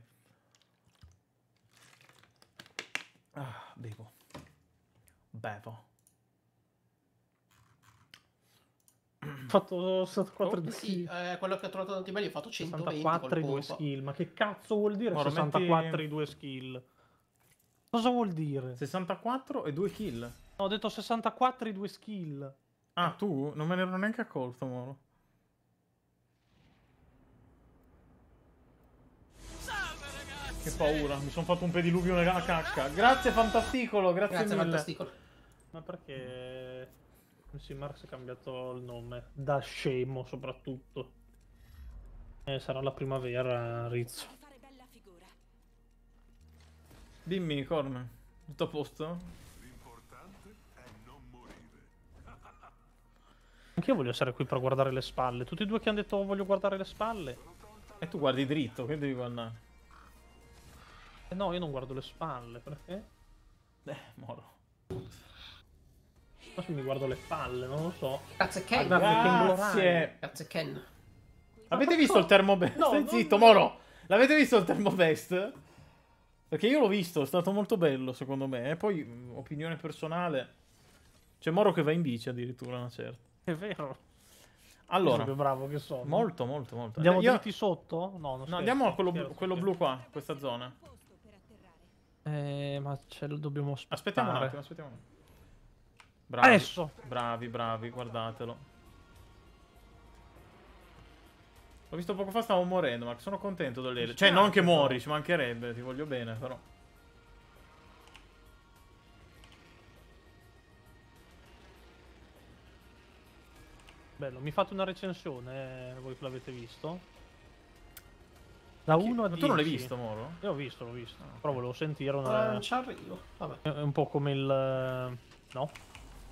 Ah, bevo. Bevo. fatto 64 oh, di sì, eh, quello che ho trovato tanti belli ho fatto 124 i 2 skill ma che cazzo vuol dire Ora, 64 metti... 2 skill cosa vuol dire 64 e 2 kill no ho detto 64 i 2 skill ah tu non me ne ero neanche accorto Moro Che paura, mi sono fatto un pediluvio nella cacca. Grazie Fantasticolo, grazie, grazie mille. Fantasticolo. Ma perché Sì, Marx ha cambiato il nome? Da scemo soprattutto. Eh, sarà la primavera, Rizzo. Dimmi, Corme, tutto a posto? L'importante è non morire. Anch'io voglio essere qui per guardare le spalle. Tutti e due che hanno detto voglio guardare le spalle. E tu guardi dritto, che devi guardare? Eh no, io non guardo le spalle, perché? Beh, moro. Forse mi guardo le palle, non lo so. Grazie Ken. Grazie. Grazie Ken. Avete visto il termobest? No, Stai zitto, non... Moro. L'avete visto il termobest? Perché io l'ho visto, è stato molto bello secondo me. E poi, mm, opinione personale. C'è Moro che va in bici addirittura una certa. È vero. Allora, più bravo che sono. Molto, molto, molto. Andiamo io... dritti sotto? No, non no andiamo a quello, blu, quello blu qua, questa zona. Eh, ma ce lo dobbiamo aspettare. Aspettiamo un attimo, aspettiamo un attimo. Bravi, Adesso! Bravi, bravi, guardatelo. L'ho visto poco fa, stavo morendo, ma sono contento dell'ere. Cioè, non che muori, ci mancherebbe, ti voglio bene, però. Bello, mi fate una recensione, eh, voi che l'avete visto. Da 1 a 10. Tu non l'hai visto, Moro? Io ho visto, l'ho visto. Però volevo sentire una... non eh, ci arrivo. Vabbè. È eh, un po' come il... Eh, no?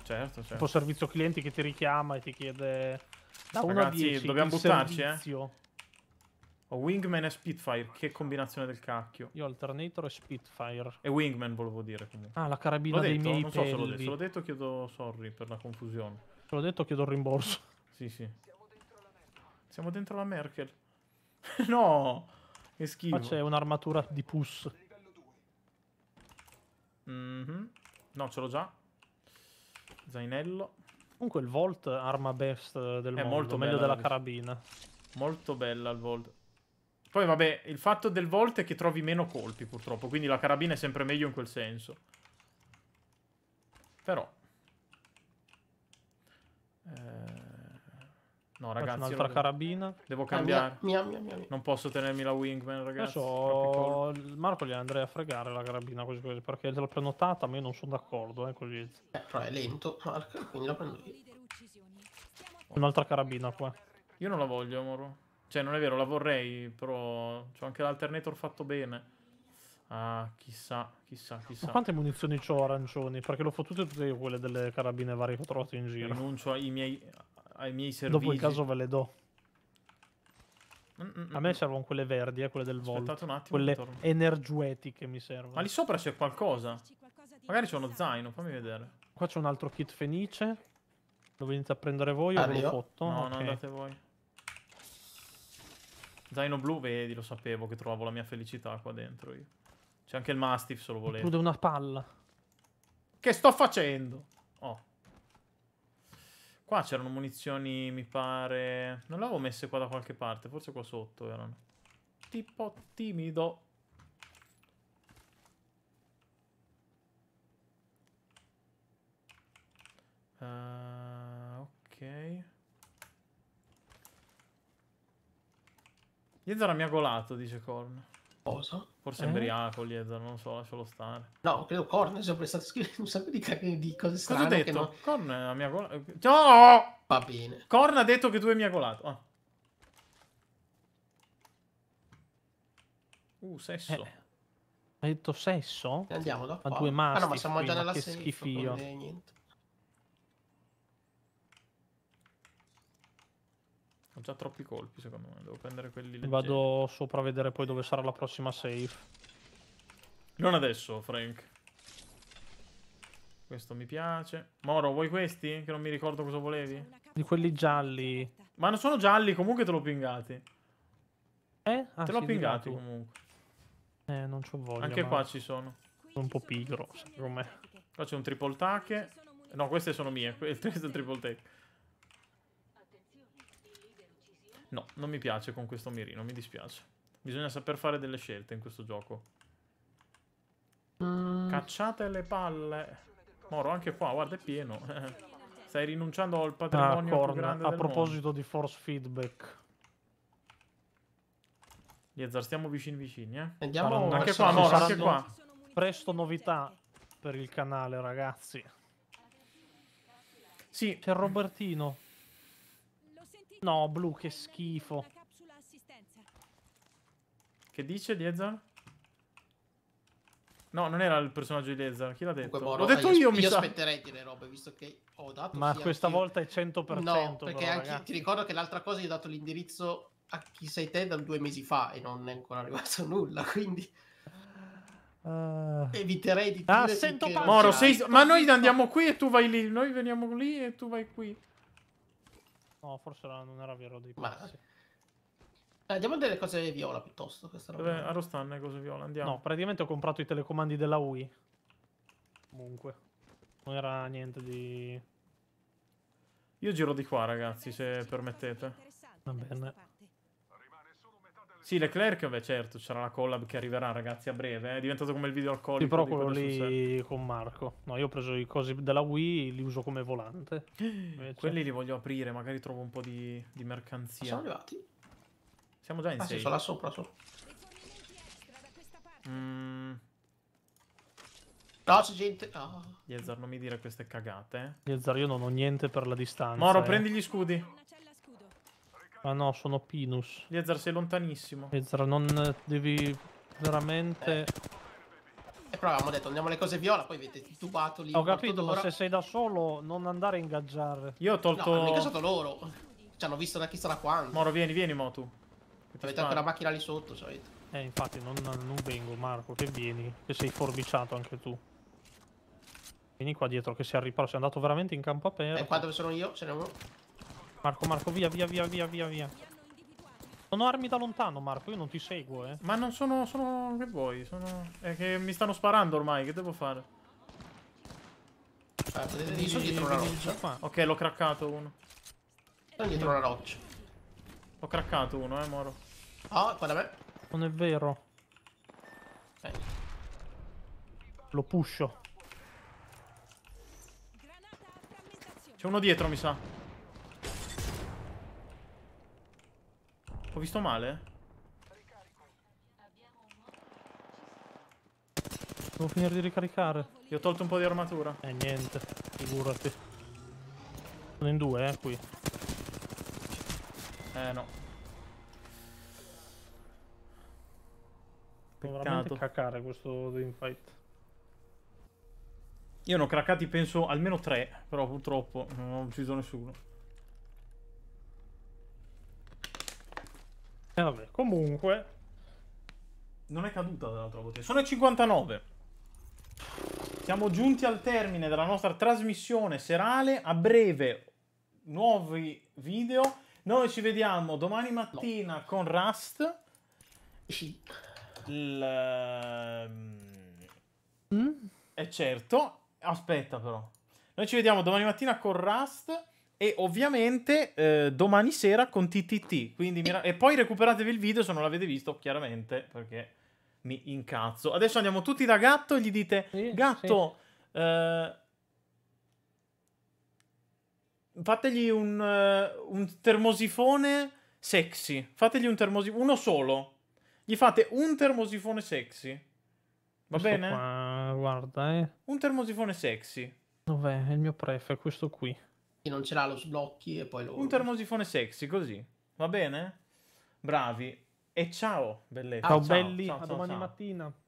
Certo, certo. Un po' servizio clienti che ti richiama e ti chiede... Da 1 a 10 dobbiamo buttarci, servizio. eh? Ho Wingman e Spitfire, che combinazione del cacchio. Io Alternator e Spitfire. E Wingman volevo dire comunque. Ah, la carabina dei miei non so se l'ho detto, l'ho detto chiedo sorry per la confusione. Se l'ho detto chiedo il rimborso. Sì, sì. Siamo dentro la Merkel. no! Che schifo. Qua c'è un'armatura di pus. Mm -hmm. No, ce l'ho già. Zainello. Comunque il Volt arma best del è mondo, molto meglio della carabina. Molto bella il Volt. Poi vabbè, il fatto del Volt è che trovi meno colpi purtroppo, quindi la carabina è sempre meglio in quel senso. Però... No, ragazzi. Faccio un'altra carabina. Devo eh, cambiare. Mia, mia, mia, non posso tenermi la Wingman, ragazzi. So, Marco gli andrei a fregare la carabina così così perché l'ho prenotata, ma io non sono d'accordo. Eh, così. Eh, però cioè, è lento, Marco, quindi la prendo io. Un'altra carabina qua. Io non la voglio, Moro. Cioè, non è vero, la vorrei, però c'ho anche l'alternator fatto bene. Ah, chissà, chissà, chissà. Ma quante munizioni ho arancioni? Perché l'ho fottute tutte io quelle delle carabine varie che ho trovato in giro. Rinuncio ai miei ai miei servizi. Dopo il caso ve le do. Mm, mm, mm a me mm. servono quelle verdi, eh, quelle del Aspettate un attimo. Quelle torno. energetiche mi servono. Ma lì sopra c'è qualcosa. Magari c'è uno zaino, fammi vedere. Qua c'è un altro kit fenice. Lo venite a prendere voi ah, o ve l'ho fatto? No, okay. no, andate voi. Zaino blu, vedi, lo sapevo che trovavo la mia felicità qua dentro io. C'è anche il Mastiff, se lo volevo. Include una palla. Che sto facendo? Qua c'erano munizioni, mi pare... Non le avevo messe qua da qualche parte, forse qua sotto erano. Tipo timido. Uh, ok. Yezora mi ha golato, dice Korn. Cosa? Forse eh? Embriaco, Liedza, eh, non so, lascialo stare. No, credo Corne, sono stato scritto un sacco di, di cose strane. Cosa ho detto? Non... Corne ha mia colata. Eh, no! Va bene. Corne ha detto che tu hai mia colato. Ah. Uh, sesso. Eh. Hai detto sesso? Andiamo da qua. Ma due maschi. Ah no, ma siamo già nella sesso. Schifio. Quindi, niente. Ho già troppi colpi secondo me, devo prendere quelli leggeri. Vado sopra a vedere poi dove sarà la prossima safe. Non adesso, Frank. Questo mi piace. Moro, vuoi questi? Che non mi ricordo cosa volevi. Di quelli gialli. Ma non sono gialli, comunque te l'ho pingati. Eh? Ah, te l'ho sì, pingati comunque. Eh, non ci voglia Anche ma... qua ci sono. Sono un po' pigro, secondo me. Qua c'è un triple tack. No, queste sono mie. Questo è il triple tack. No, non mi piace con questo mirino, mi dispiace. Bisogna saper fare delle scelte in questo gioco. Cacciate le palle. Moro, anche qua, guarda, è pieno. Stai rinunciando al patrimonio ah, più grande A proposito mondo. di force feedback. Liezar, stiamo vicini vicini, eh. Andiamo Saranno, anche qua, Moro, anche qua. Presto novità per il canale, ragazzi. Sì. C'è Robertino. No, blu, che schifo. Che dice Liezar? No, non era il personaggio di Liezar. Chi l'ha detto? Comunque, L'ho detto io, io mi sa. Io aspetterei delle robe, visto che ho dato... Ma questa anche... volta è 100%. No, perché però, anche, ti ricordo che l'altra cosa gli ho dato l'indirizzo a chi sei te da due mesi fa e non è ancora arrivato nulla, quindi... Uh... Eviterei di... Ah, sento che... Moro, sei... Ma noi andiamo qui e tu vai lì, noi veniamo lì e tu vai qui. No, forse non era vero dei passi. Ma... Eh, andiamo a vedere cose viola piuttosto. Questa roba. Beh, Arostanne cose viola, andiamo. No, praticamente ho comprato i telecomandi della Wii. Comunque. Non era niente di... Io giro di qua, ragazzi, se permettete. Va bene. Sì, Leclerc, beh, certo, c'era la collab che arriverà, ragazzi, a breve. Eh. È diventato come il video alcolico. Sì, però quello lì con Marco. No, io ho preso i cosi della Wii, li uso come volante. Invece... Quelli li voglio aprire, magari trovo un po' di, di mercanzia. Ma siamo arrivati? Siamo già in ah, sì, sono là sopra, sopra. Mm. No, c'è gente. Oh. Yezar, non mi dire queste cagate. Eh. Yezar, io non ho niente per la distanza. Moro, eh. prendi gli scudi. Ah no, sono Pinus. Liezar, sei lontanissimo. Liezar, non eh, devi veramente... Eh. E però avevamo detto andiamo alle cose viola, poi avete tubato lì. Ho capito, ma se sei da solo non andare a ingaggiare. Io ho tolto... No, hanno ingaggiato loro. Ci hanno visto da chi sarà quando. Moro, vieni, vieni, Motu. Avete anche la macchina lì sotto, solito. Eh, infatti, non, non, vengo, Marco, che vieni. Che sei forbiciato anche tu. Vieni qua dietro, che si è riparo. Sei andato veramente in campo aperto. E eh, qua dove sono io? Ce n'è uno. Marco, Marco, via, via, via, via, via, via. Sono armi da lontano, Marco, io non ti seguo, eh. Ma non sono... sono... che vuoi? Sono... È che mi stanno sparando ormai, che devo fare? Ah, vedi, sono dietro una roccia. Ok, l'ho craccato uno. Sono dietro una roccia. Ho craccato uno, eh, Moro. Ah, oh, guarda me. Non è vero. Eh. Lo puscio. C'è uno dietro, mi sa. Ho visto male? Devo finire di ricaricare. Gli ho tolto un po' di armatura. Eh niente, figurati. Sono in due, eh, qui. Eh no. Peccato. Veramente cacare questo teamfight. Io ne ho craccati penso almeno tre, però purtroppo non ho ucciso nessuno. Eh, vabbè, comunque... Non è caduta dall'altra bottiglia. Sono 59. Siamo giunti al termine della nostra trasmissione serale. A breve, nuovi video. Noi ci vediamo domani mattina no. con Rust. Sì. Il... Ehm, mm? E certo. Aspetta però. Noi ci vediamo domani mattina con Rust. E ovviamente eh, domani sera con TTT. Ra- e poi recuperatevi il video se non l'avete visto, chiaramente, perché mi incazzo. Adesso andiamo tutti da gatto e gli dite: sì, Gatto, sì. Eh, fategli un, uh, un, termosifone sexy. Fategli un termosifone, uno solo. Gli fate un termosifone sexy. Va questo bene? Qua, guarda, eh. Un termosifone sexy. Dov'è? È il mio pref, è questo qui. Chi non ce l'ha lo sblocchi e poi lo... Un termosifone sexy, così. Va bene? Bravi. E ciao, bellezza. Ciao, ciao belli. Ciao, ciao, a domani ciao. mattina.